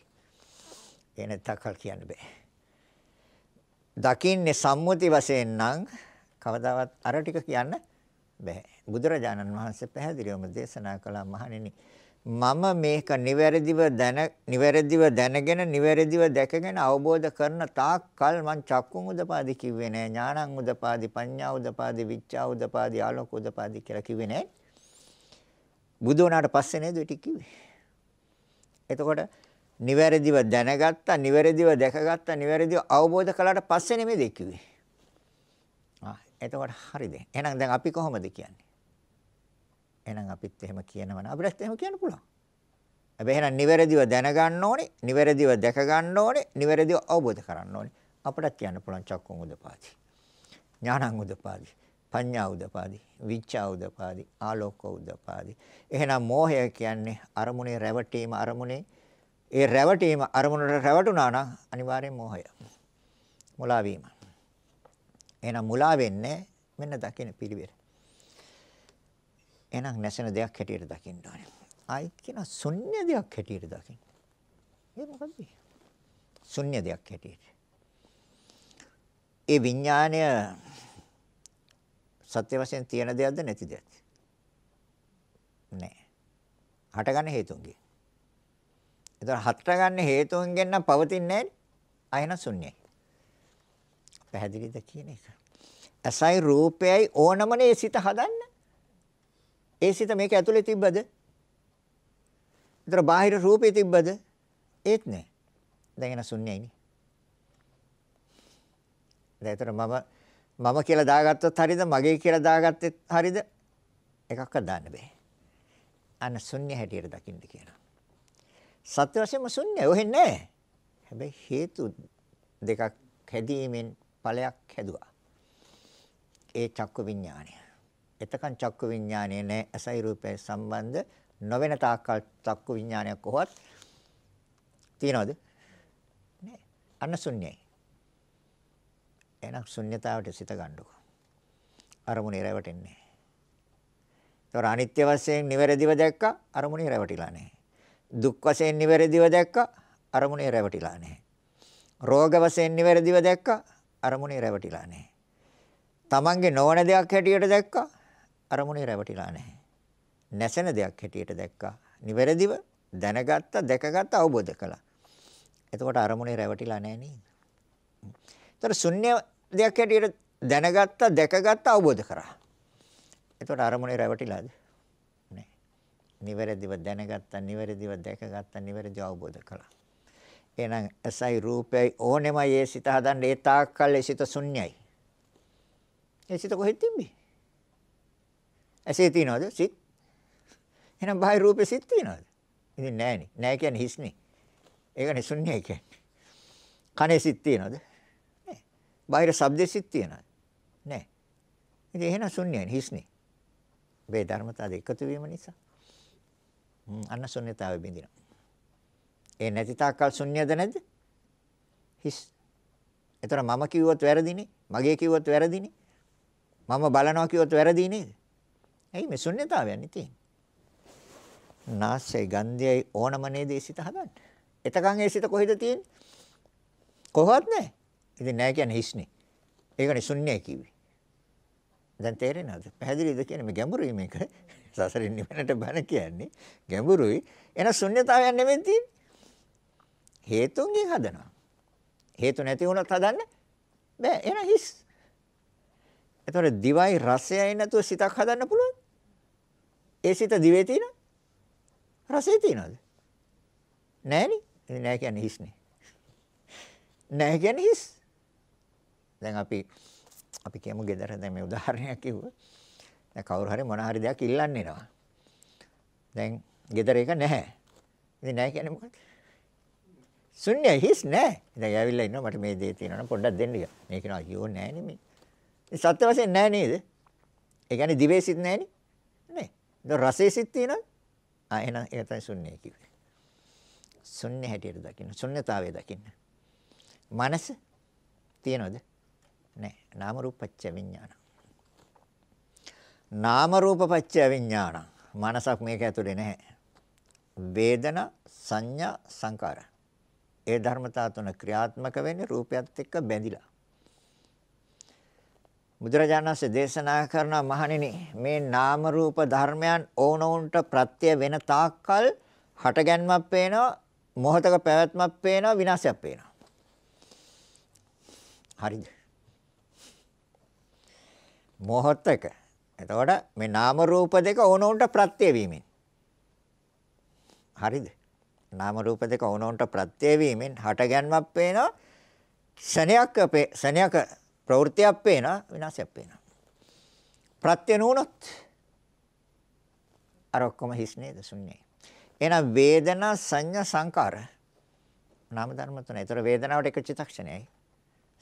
ඒ නැත්තකල් කියන්න බෑ. දකින්නේ සම්මුති වශයෙන් නම් කවදාවත් අර ටික කියන්න බෑ. බුදුරජාණන් වහන්සේ පැහැදිලිවම දේශනා කළා මහණෙනි මම මේක නිවැරදිව දැන නිවැරදිව දැනගෙන නිවැරදිව දැකගෙන අවබෝධ කරන තාක් කල් මං චක්කුන් උදපාදි කිව්වේ නෑ ඥානං උදපාදි පඤ්ඤා උදපාදි විච්ඡා උදපාදි ආලෝක උදපාදි කියලා කිව්වේ නෑ බුදු වුණාට පස්සේ නේද ටික කිව්වේ එතකොට නිවැරදිව දැනගත්තා නිවැරදිව දැකගත්තා නිවැරදිව අවබෝධ කළාට පස්සේ නෙමෙයි කිව්වේ ආ එතකොට හරිද එහෙනම් දැන් අපි කොහොමද කියන්නේ එහෙනම් අපිත් එහෙම කියනවනම් අපිටත් එහෙම කියන්න පුළුවන්. හැබැයි එහෙනම් නිවැරදිව දැනගන්න ඕනේ, නිවැරදිව දැක ගන්න ඕනේ, නිවැරදිව අවබෝධ කරගන්න ඕනේ. අපිටත් කියන්න පුළුවන් චක්කුන් උදපාදි. ඥානං උදපාදි. පඤ්ඤා උදපාදි. විචා උදපාදි. ආලෝක උදපාදි. එහෙනම් මෝහය කියන්නේ අරමුණේ රැවටීම අරමුණේ ඒ රැවටීම අරමුණට රැවටුණා නම් අනිවාර්යෙන් මෝහය. මුලා වීම. එහෙනම් මුලා වෙන්නේ මෙන්න දකින පිළිවෙල. එහෙනම් නැසෙන දෙයක් හැටියට දකින්න ඕනේ. ආයි කියන ශුන්‍ය දෙයක් හැටියට දකින්න. ඒ මොකද්ද? ශුන්‍ය දෙයක් හැටියට. ඒ විඥාණය සත්‍ය වශයෙන් තියෙන දෙයක්ද නැති දෙයක්ද? නෑ. හටගන්න හේතුන්ගෙන්. ඒතර හටගන්න හේතුන්ගෙන් නම් පවතින්නේ නෑනේ. ආයෙන ශුන්‍යයි. පැහැදිලිද කියන එක? ඇසයි රූපයයි ඕනමනේ සිත හදන්නේ. ඒ සිත මේක ඇතුලේ තිබ්බද? ඒතර බාහිර රූපේ තිබ්බද? ඒත් නැහැ. දැන් එන ශුන්‍යයිනේ. දැන් ඒතර මම මම කියලා දාගත්තත් හරියද මගේ කියලා දාගත්තත් හරියද එකක්වත් දාන්න බෑ. අන්න ශුන්‍ය හැටියට දකින්න කියනවා. සත්‍ය වශයෙන්ම ශුන්‍යයි. ඔහෙන් නැහැ. හැබැයි හේතු දෙකක් හැදීමෙන් ඵලයක් හැදුවා. ඒ චක්ක විඥානය. එතකන් චක්කු විඥානය නැහැ. අසයි රූපය සම්බන්ධ නොවන තාක්කල් චක්කු විඥානයක් කොහොත් තියනවද? නෑ. අන්න ශුන්‍යයි. එහෙනම් ශුන්‍යතාවට සිත ගන්නකො. අරමුණේ රැවටෙන්නේ නැහැ. ඒතර අනිත්‍ය වශයෙන් නිවැරදිව දැක්කා අරමුණේ රැවටිලා නැහැ. දුක් වශයෙන් නිවැරදිව දැක්කා අරමුණේ රැවටිලා නැහැ. රෝග වශයෙන් නිවැරදිව දැක්කා අරමුණේ රැවටිලා නැහැ. තමන්ගේ නොවන දෙයක් හැටියට දැක්කා අරමුණේ රැවටිලා නැහැ. නැසෙන දෙයක් හැටියට දැක්කා. නිවැරදිව දැනගත්තා, දැකගත්තා, අවබෝධ කළා. එතකොට අරමුණේ රැවටිලා නැහැ නේද? ඒතර ශුන්‍ය දෙයක් හැටියට දැනගත්තා, දැකගත්තා, අවබෝධ කරා. එතකොට අරමුණේ රැවටිලාද? නැහැ. නිවැරදිව දැනගත්තා, නිවැරදිව දැකගත්තා, නිවැරදිව අවබෝධ කළා. එහෙනම් ඇසයි රූපයයි ඕනෙම ඒ සිත හදන්න ඒ තාක්කල් ඒ සිත ශුන්‍යයි. ඒ සිත කොහෙද තිබෙන්නේ? ඇසේ තියනවද? සිත්. එහෙනම් බාහිර රූපේ සිත් තියනවද? ඉතින් නෑනේ. නෑ කියන්නේ හිස්නේ. ඒකනේ ශුන්‍යයි කියන්නේ. කනේ සිත් තියනවද? නෑ. බාහිර ශබ්දේ සිත් තියනවද? නෑ. ඉතින් එහෙනම් ශුන්‍යයි හිස්නේ. මේ ධර්මතාව දෙකතු වීම නිසා. අන්න ශුන්‍යතාවෙ බින්දිනවා. ඒ නැති තාක්කල් ශුන්‍යද නැද්ද? හිස්. එතකොට මම කිව්වොත් වැරදිනේ. මගේ කිව්වොත් වැරදිනේ. මම බලනවා කිව්වොත් වැරදි නේද? ඇයි මේ ශුන්්‍යතාවයන්නේ තියෙන්නේ? නාසය ගන්ධයයි ඕනම නේද සිත හදන්න. එතකන් ඒ සිත කොහෙද තියෙන්නේ? කොහොමත් නැහැ. ඉතින් නැහැ කියන්නේ හිස්නේ. ඒකනේ ශුන්‍යයි කිව්වේ. දැන් තේරෙනවද? පැහැදිලිද කියන්නේ මේ ගැඹුරුයි මේක. සසරින් නිවනට බණ කියන්නේ ගැඹුරුයි. එන ශුන්‍යතාවයක් නෙමෙයි තියෙන්නේ. හේතුන්ගෙන් හදනවා. හේතු නැති වුණොත් හදන්න බෑ. එන හිස්. එතකොට දිවයි රසයයි නැතුව සිතක් හදන්න පුළුවන්. ඒ සිත දිවේ තියෙන රසය තියෙනවද? නැහනේ. නැහැ කියන්නේ හිස්නේ. නැහැ කියන්නේ හිස්. දැන් අපි අපි කියමු gedara දැන් මේ උදාහරණයක් කිව්වා. දැන් කවුරු හරි මොන හරි දෙයක් ඉල්ලන්න එනවා. දැන් gedara එක නැහැ. ඉතින් නැහැ කියන්නේ මොකක්ද? ශුන්‍යයි හිස් නැහැ. දැන් ඇවිල්ලා ඉන්නවා මට මේ දේ තියෙනවා නම් පොඩ්ඩක් දෙන්න කියලා. මේ කියනවා අයියෝ නැහැ නේ මේ. සත්‍ය වශයෙන් නැහැ නේද? ඒ කියන්නේ දිවේසිත නැහැ නේ. ද රසයේ සිත් තියෙනවා. ආ එහෙනම් ඒක තමයි ශුන්‍යය කිව්වේ. ශුන්‍ය හැටියට දකින්න. ශුන්‍යතාවය දකින්න. මනස තියෙනවද? නැහැ. නාම රූපච්ඡ විඥාන. නාම රූපච්ඡ විඥාන. මනසක් මේක ඇතුලේ නැහැ. වේදනා සංඥා සංකාර. ඒ ධර්මතා තුන ක්‍රියාත්මක වෙන්නේ රූපයත් එක්ක බැඳිලා. බුදුරජාණන් වහන්සේ දේශනා කරන මහණෙනි මේ නාම රූප ධර්මයන් ඕනෝන්ට ප්‍රත්‍ය වෙන තාක්කල් හටගැන්මක් පේනවා මොහතක පැවැත්මක් පේනවා විනාශයක් පේනවා. හරිද? මොහතක. එතකොට මේ නාම රූප දෙක ඕනෝන්ට ප්‍රත්‍ය වීමෙන්. හරිද? නාම රූප දෙක ඕනෝන්ට ප්‍රත්‍ය වීමෙන් හටගැන්මක් පේනවා. ක්ෂණයක් අපේ ක්ෂණයක ප්‍රවෘත්තියක් පේනවා විනාශයක් පේනවා. ප්‍රත්‍ය නුනොත් අර ඔක්කොම හිස් නේද ශුන්‍යයි. එහෙනම් වේදනා සංඥා සංකාර නාම ධර්ම තුන. ඒතර වේදනාවට එක චිතක්ෂණයයි.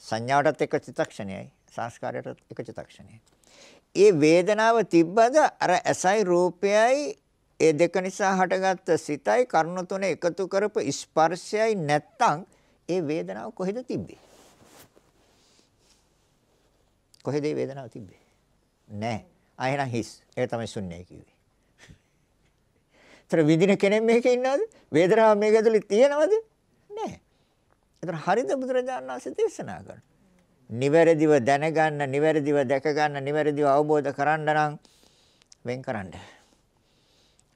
සංඥාවටත් එක චිතක්ෂණයයි. සංස්කාරයටත් එක චිතක්ෂණයයි. ඒ වේදනාව තිබ්බද අර ඇසයි රූපයයි ඒ දෙක නිසා හටගත්ත සිතයි කරුණු තුන එකතු කරපු ස්පර්ශයයි නැත්තම් ඒ වේදනාව කොහෙද තිබ්බේ? කොහෙද මේ වේදනාව තිබ්බේ? නැහැ. ආ එහෙනම් හිස්. ඒක තමයි ශුන්‍යයි කිව්වේ. ඒතර විඳින කෙනෙක් මේකේ ඉන්නවද? වේදනාව මේක ඇතුලේ තියෙනවද? නැහැ. ඒතර හරිද බුදුරජාණන් වහන්සේ දේශනා කරන්නේ? නිවැරදිව දැනගන්න, නිවැරදිව දැකගන්න, නිවැරදිව අවබෝධ කරගන්න නම් වෙන් කරන්න.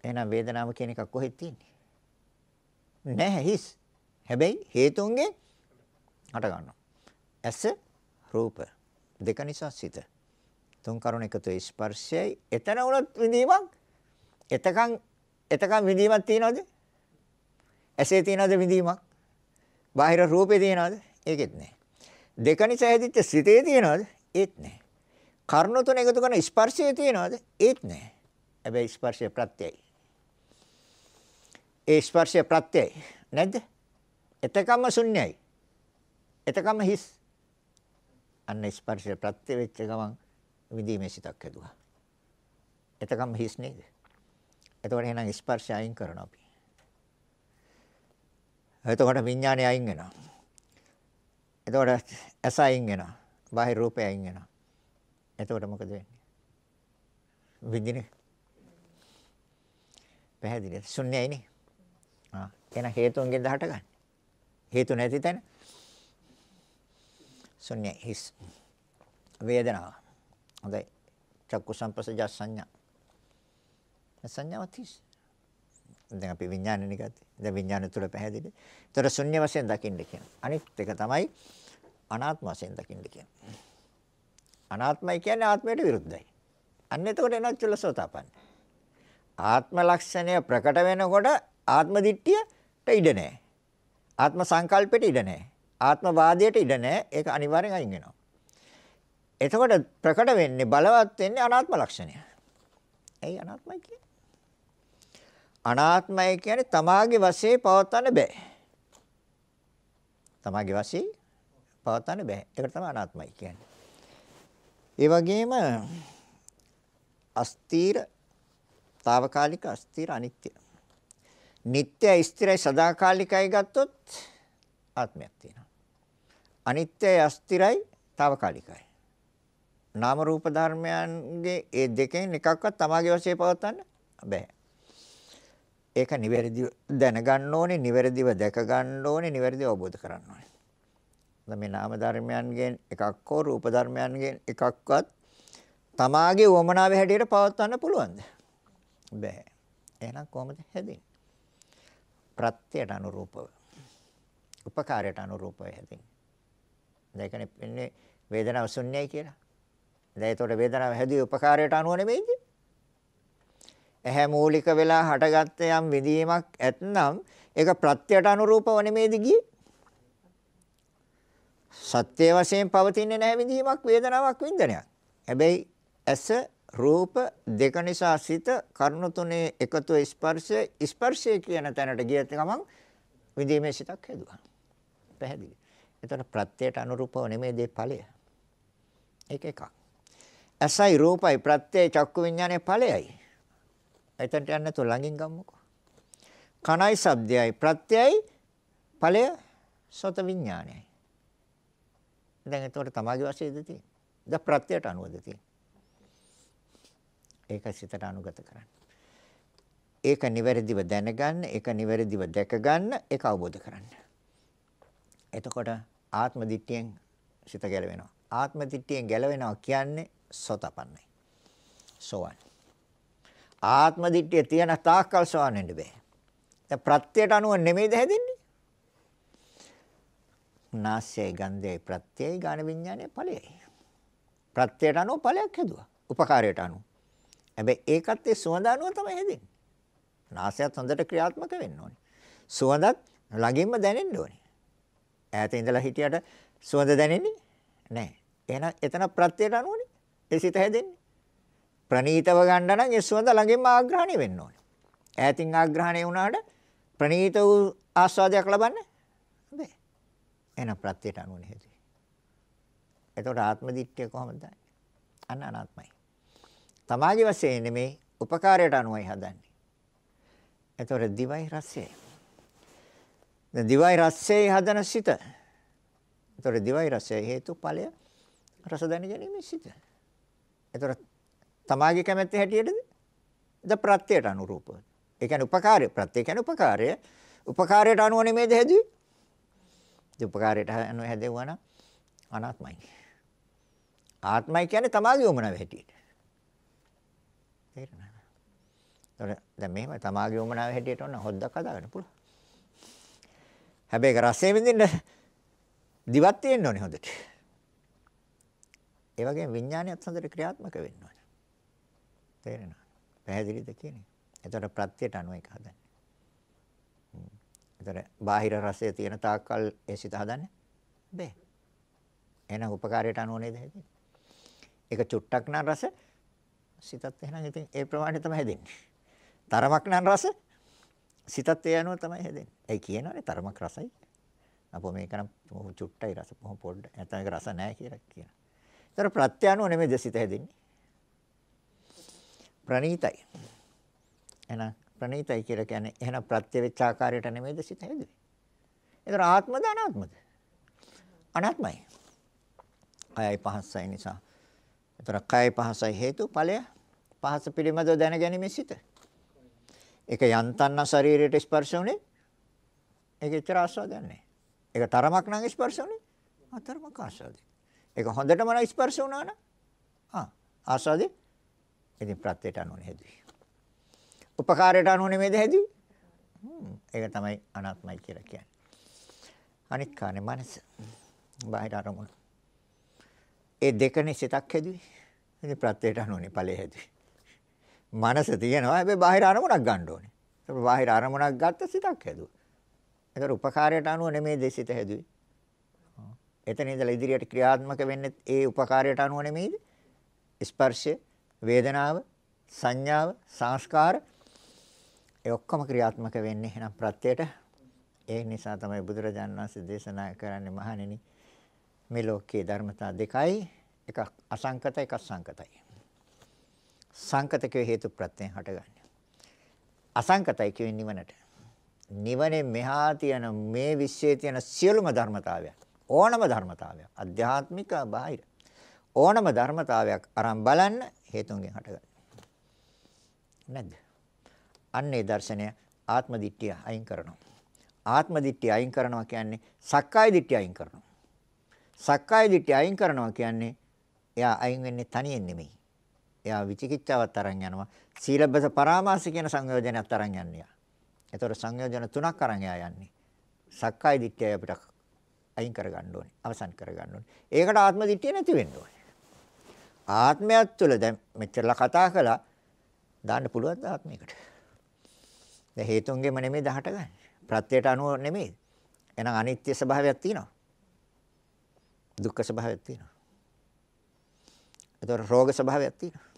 එහෙනම් වේදනාව කියන එකක් කොහෙද තියෙන්නේ? නැහැ හිස්. හැබැයි හේතුන්ගෙන් හට ගන්නවා. ඇස රූප දෙක නිසා සිත. තුන් කරුණ එකතු ස්පර්ශයයි. එතන උනත් විඳීමක්. එතකන් එතකන් විඳීමක් තියනවද? ඇසේ තියනවද විඳීමක්? බාහිර රූපේ තියනවද? ඒකෙත් නැහැ. දෙක නිසා හැදිච්ච සිතේ තියනවද? ඒත් නැහැ. කර්ණ තුන එකතු කරන ස්පර්ශය තියනවද? ඒත් නැහැ. හැබැයි ස්පර්ශය ප්‍රත්‍යයයි. ඒ ස්පර්ශය ප්‍රත්‍යයයි. නැද්ද? එතකම ශුන්‍යයි. එතකම හිස් අන්න ස්පර්ශය ප්‍රත්‍ය වෙච්ච ගමන් විඳීමේ සිතක් ඇදුවා. එතකම් හිස් නේද? එතකොට එහෙනම් ස්පර්ශය අයින් කරනවා අපි. එතකොට විඥානය අයින් වෙනවා. එතකොට ඇස අයින් වෙනවා. බාහිර රූපය අයින් වෙනවා. එතකොට මොකද වෙන්නේ? විඳිනේ. පැහැදිලිද? ශුන්‍යයිනේ. ආ. එන හේතුන්ගෙන් දහට ගන්න. හේතු නැති තැන ශුන්‍ය හිස් වේදනාව. හොඳයි. චක්කු සංපස්සජා සංඥා. සංඥාවත් හිස්. දැන් අපි විඥානනේ ගත්තේ. දැන් විඥාන තුල පැහැදිලි. ඒතර ශුන්‍ය වශයෙන් දකින්න කියන. අනිත් එක තමයි අනාත්ම වශයෙන් දකින්න කියන. අනාත්මයි කියන්නේ ආත්මයට විරුද්ධයි. අන්න එතකොට එනවා චුල්ලසෝතාපන්න. ආත්ම ලක්ෂණය ප්‍රකට වෙනකොට ආත්ම දිට්ඨියට ඉඩ නැහැ. ආත්ම සංකල්පෙට ඉඩ නැහැ. ආත්මවාදයට ඉඩ නැහැ. ඒක අනිවාර්යෙන් අයින් වෙනවා. එතකොට ප්‍රකට වෙන්නේ බලවත් වෙන්නේ අනාත්ම ලක්ෂණය. ඇයි අනාත්මයි කියන්නේ? අනාත්මයි කියන්නේ තමාගේ වශයේ පවත්වන්න බෑ. තමාගේ වශයේ පවත්වන්න බෑ. ඒකට තමයි අනාත්මයි කියන්නේ. ඒ වගේම අස්තීර తాවකාලික අස්තීර අනිත්‍ය. නিত্য ස්ථිරයි සදාකාලිකයි ගත්තොත් ආත්මයක් තියෙනවා. අනිත්‍යයි අස්තිරයි తాවකාලිකයි. නාම රූප ධර්මයන්ගේ ඒ දෙකෙන් එකක්වත් තමාගේ වශයෙන් පවත්වන්න බෑ. ඒක නිවැරදිව දැනගන්න ඕනේ, නිවැරදිව දැක ගන්න ඕනේ, නිවැරදිව අවබෝධ කරගන්න ඕනේ. මේ නාම ධර්මයන්ගෙන් එකක් හෝ රූප ධර්මයන්ගෙන් එකක්වත් තමාගේ වමනාවේ හැටියට පවත්වන්න පුළුවන්ද? බෑ. එහෙනම් කොහොමද හැදෙන්නේ? ප්‍රත්‍යයට අනුරූපව. උපකාරයට අනුරූපව හැදෙන්නේ. ඒකනේ වෙන්නේ වේදනාව ශුන්‍යයි කියලා. දැන් ඒතකොට වේදනාව හැදුවේ උපකාරයට අනුව නෙමෙයිද? ඇහැ මූලික වෙලා හටගත්ත යම් විදීමක් ඇත්නම් ඒක ප්‍රත්‍යයට අනුරූපව නෙමෙයිද ගියේ? සත්‍ය වශයෙන් පවතින්නේ නැහැ විඳීමක් වේදනාවක් වින්දනයක්. හැබැයි ඇස රූප දෙක නිසා සිත කරුණු තුනේ එකතු ස්පර්ශය ස්පර්ශය කියන තැනට ගියත් ගමන් විඳීමේ සිතක් හැදුවා. පැහැදිලි. එතකොට ප්‍රත්‍යයට අනුරූපව නෙමෙයි දේ ඵලය. ඒක එකක්. ඇසයි රූපයි ප්‍රත්‍යය චක්කු විඥානයේ ඵලයයි. එතනට යන්න නැතුව ළඟින් ගමුකෝ. කනයි ශබ්දයයි ප්‍රත්‍යයයි ඵලය සොත විඥානයයි. දැන් එතකොට තමාගේ වශයෙන්ද තියෙන්නේ. දැන් ප්‍රත්‍යයට අනුවද තියෙන්නේ. ඒක සිතට අනුගත කරන්න. ඒක නිවැරදිව දැනගන්න, ඒක නිවැරදිව දැකගන්න, ඒක අවබෝධ කරගන්න. එතකොට ආත්ම දිට්ඨියෙන් සිත ගැලවෙනවා. ආත්ම දිට්ඨියෙන් ගැලවෙනවා කියන්නේ සෝතපන්නයි. සෝවන්. ආත්ම දිට්ඨිය තියෙන තාක්කල් සෝවන් වෙන්න බෑ. දැන් ප්‍රත්‍යයට අනුව නෙමෙයිද හැදෙන්නේ? නාසයේ ගන්ධයේ ප්‍රත්‍යයයි ගාන විඥානයේ ඵලයයි. ප්‍රත්‍යයට අනුව ඵලයක් හැදුවා. උපකාරයට අනුව. හැබැයි ඒකත් ඒ සුවඳ අනුව තමයි හැදෙන්නේ. නාසයත් හොඳට ක්‍රියාත්මක වෙන්න ඕනේ. සුවඳත් ළඟින්ම දැනෙන්න ඕනේ. ඈත ඉඳලා හිටියට සුවඳ දැනෙන්නේ නැහැ. එහෙනම් එතන ප්‍රත්‍යයට අනුවනේ ඒ සිත හැදෙන්නේ. ප්‍රනීතව ගන්න නම් ඒ සුවඳ ළඟින්ම ආග්‍රහණය වෙන්න ඕනේ. ඈතින් ආග්‍රහණය වුණාට ප්‍රනීත වූ ආස්වාදයක් ලබන්නේ බෑ. එහෙනම් ප්‍රත්‍යයට අනුවනේ හැදෙන්නේ. එතකොට ආත්ම දිට්ඨිය කොහොමද දන්නේ? අන්න අනාත්මයි. තමාගේ වශයෙන් නෙමේ උපකාරයට අනුවයි හදන්නේ. එතකොට දිවයි රසයයි. දැන් දිවයි රසයේ හදන සිත. ඒතර දිවයි රසයේ හේතු ඵලය රස දැන ගැනීම සිත. ඒතර තමාගේ කැමැත්ත හැටියටද? ද ප්‍රත්‍යයට අනුරූපව. ඒ කියන්නේ උපකාරය ප්‍රත්‍ය කියන්නේ උපකාරය. උපකාරයට අනුව නෙමෙයිද හැදුවේ? ඒ උපකාරයට අනුව හැදෙවුවා නම් අනාත්මයි. ආත්මයි කියන්නේ තමාගේ වමනාව හැටියට. තේරෙනවද? ඒතර දැන් මෙහෙම තමාගේ වමනාව හැටියට ඕන හොද්දක් හදාගන්න පුළුවන්. හැබැයි ඒක රසයෙන් විඳින්න දිවක් තියෙන්න ඕනේ හොඳට. ඒ වගේම විඥානයත් හොඳට ක්‍රියාත්මක වෙන්න ඕනේ. තේරෙනවද? පැහැදිලිද කියන්නේ? ඒතර ප්‍රත්‍යයට අනුව ඒක හදන්නේ. ඒතර බාහිර රසය තියෙන තාක්කල් ඒ සිත හදන්නේ බෑ. එහෙනම් උපකාරයට අනුව නේද හැදෙන්නේ. ඒක චුට්ටක් නම් රස සිතත් එහෙනම් ඉතින් ඒ ප්‍රමාණය තමයි හැදෙන්නේ. තරමක් නම් රස සිතත් ඒ අනුව තමයි හැදෙන්නේ. ඒ කියනවානේ තරමක් රසයි. අපෝ මේකනම් චුට්ටයි රස කොහොම පොඩ්ඩ. නැත්නම් ඒක රස නැහැ කියලා කියනවා. ඒතර ප්‍රත්‍ය අනුව නෙමෙයිද සිත හැදෙන්නේ. ප්‍රණීතයි. එහෙනම් ප්‍රණීතයි කියලා කියන්නේ එහෙනම් ප්‍රත්‍ය වෙච්ච ආකාරයට නෙමෙයිද සිත හැදෙන්නේ. ඒතර ආත්මද අනාත්මද? අනාත්මයි. කයයි පහසයි නිසා. ඒතර කයයි පහසයි හේතු ඵලය පහස පිළිබඳව දැනගැනීමේ සිත. ඒක යන්තම් ශරීරයට ස්පර්ශ වුනේ. ඒක එච්චර ආස්වාදයක් නැහැ. ඒක තරමක් නම් ස්පර්ශ වුනේ. අතරමක ආස්වාදයක්. ඒක හොඳටම නම් ස්පර්ශ වුණා නම් ආ ආස්වාදේ. ඉතින් ප්‍රත්‍යයට අනුනේ හැදුවේ. උපකාරයට අනුනේ මේද හැදුවේ. ඒක තමයි අනාත්මයි කියලා කියන්නේ. අනිත් කානේ මනස. බාහිර අරමුණු. ඒ දෙකනේ සිතක් හැදුවේ. ඉතින් ප්‍රත්‍යයට අනුනේ ඵලයේ හැදුවේ. මනස තියෙනවා. හැබැයි බාහිර අරමුණක් ගන්න ඕනේ. ඒක බාහිර අරමුණක් ගත්ත සිතක් හැදුවා. ඒකට උපකාරයට අනුව නෙමෙයි දෙසිත හැදුවේ. එතන ඉඳලා ඉදිරියට ක්‍රියාත්මක වෙන්නේ ඒ උපකාරයට අනුව නෙමෙයිද? ස්පර්ශය, වේදනාව, සංඥාව, සංස්කාර ඒ ඔක්කොම ක්‍රියාත්මක වෙන්නේ එහෙනම් ප්‍රත්‍යයට. ඒ නිසා තමයි බුදුරජාණන් වහන්සේ දේශනා කරන්නේ මහණෙනි මේ ලෝකයේ ධර්මතා දෙකයි එකක් අසංකත එකක් සංකතයි. සංකතකේ හේතු ප්‍රත්‍යයෙන් හටගන්නේ. අසංකතයි කියන්නේ නිවනට. නිවනේ මෙහා තියෙන මේ විශ්වයේ තියෙන සියලුම ධර්මතාවයක් ඕනම ධර්මතාවයක් අධ්‍යාත්මික බාහිර ඕනම ධර්මතාවයක් අරන් බලන්න හේතුන්ගෙන් හටගන්නේ. නැද්ද? අන්නේ දර්ශනය ආත්ම දිට්ඨිය අයින් කරනවා. ආත්ම දිට්ඨිය අයින් කරනවා කියන්නේ සක්කාය දිට්ඨිය අයින් කරනවා. සක්කාය දිට්ඨිය අයින් කරනවා කියන්නේ එයා අයින් වෙන්නේ තනියෙන් නෙමෙයි. එයා විචිකිච්ඡාවත් අරන් යනවා. සීලබ්බස පරාමාස කියන සංයෝජනයත් අරන් යන්නේ. එතකොට සංයෝජන තුනක් අරන් එයා යන්නේ. සක්කාය දිට්ඨිය අපිට අයින් කරගන්න ඕනේ. අවසන් කරගන්න ඕනේ. ඒකට ආත්ම දිට්ඨිය නැති වෙන්න ඕනේ. ආත්මයත් තුළ දැන් මෙච්චරලා කතා කළා දාන්න පුළුවන් ආත්මයකට. දැන් හේතුන්ගෙම නෙමෙයි දහට ගන්න. ප්‍රත්‍යයට අනුව නෙමෙයි. එහෙනම් අනිත්‍ය ස්වභාවයක් තියෙනවා. දුක්ඛ ස්වභාවයක් තියෙනවා. ඒතකොට රෝග ස්වභාවයක් තියෙනවා.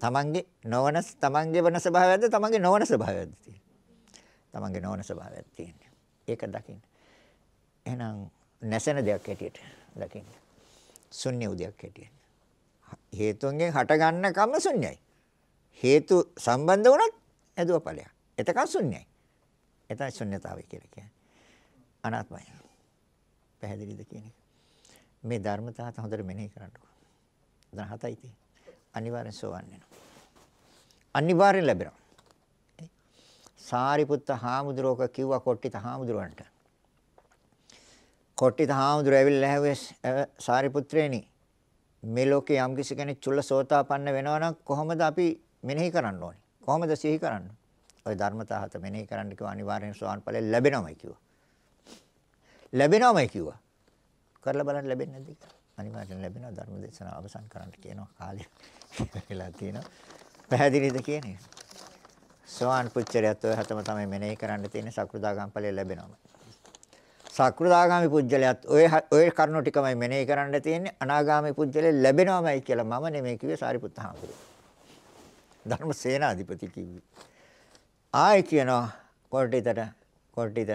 තමන්ගේ නොවන තමන්ගේ වන ස්වභාවයද තමන්ගේ නොවන ස්වභාවයද තියෙන්නේ තමන්ගේ නොවන ස්වභාවයක් තියෙන්නේ ඒක දකින්න එහෙනම් නැසෙන දෙයක් හැටියට දකින්න ශුන්‍ය උදයක් හැටියට හේතුන්ගෙන් හටගන්න කම ශුන්‍යයි හේතු සම්බන්ධ වුණත් ඇදුව ඵලයක් එතකන් ශුන්‍යයි එතන ශුන්‍යතාවය කියලා කියන්නේ අනාත්මය පැහැදිලිද කියන්නේ මේ ධර්මතාවත හොඳට මෙනෙහි කරන්නකෝ. දන හතයි තියෙන්නේ. අනිවාර්යෙන් සෝවන් වෙනවා. අනිවාර්යෙන් ලැබෙනවා. සාරිපුත්ත හාමුදුරුවෝ කිව්වා කොට්ටිත හාමුදුරුවන්ට. කොට්ටිත හාමුදුරුවෝ ඇවිල්ලා ඇහුවේ සාරිපුත්‍රේනි මේ ලෝකේ යම්කිසි කෙනෙක් චුල්ලසෝතාපන්න වෙනවා නම් කොහොමද අපි මෙනෙහි කරන්න ඕනේ? කොහොමද සිහි කරන්න? ওই ධර්මතා හත මෙනෙහි කරන්න කිව්වා අනිවාර්යෙන් සෝවාන් ඵලය ලැබෙනවමයි කිව්වා. ලැබෙනවමයි කිව්වා. කරලා බලන්න ලැබෙන්නේ නැද්ද කියලා. අනිවාර්යෙන් ලැබෙනවා ධර්ම දේශනාව අවසන් කරන්න කියනවා කාලය කියලා තියෙනවා. පැහැදිලිද කියන්නේ? සෝවාන් පුච්චරයත් ඔය හැතම තමයි මෙනෙහි කරන්න තියෙන්නේ සක්‍රුදාගාම ඵලය ලැබෙනවම. සක්‍රුදාගාමි පුජ්‍යලයත් ඔය ඔය කරුණු ටිකමයි මෙනෙහි කරන්න තියෙන්නේ අනාගාමි පුජ්‍යලෙ ලැබෙනවමයි කියලා මම නෙමෙයි කිව්වේ සාරිපුත්ත හාමුදුරුවෝ. ධර්ම සේනාධිපති කිව්වේ. ආයි කියනවා කොට්ටිතට කොට්ටිත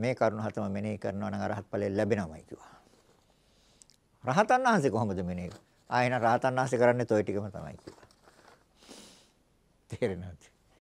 මේ කරුණු හතම මෙනෙහි කරනවා නම් අරහත් ඵලෙ ලැබෙනවමයි කිව්වා. රහතන් වහන්සේ කොහොමද මෙනෙහි? ආයෙන රහතන් වහන්සේ කරන්නේ toy ටිකම තමයි කිව්වා. තේරෙනවා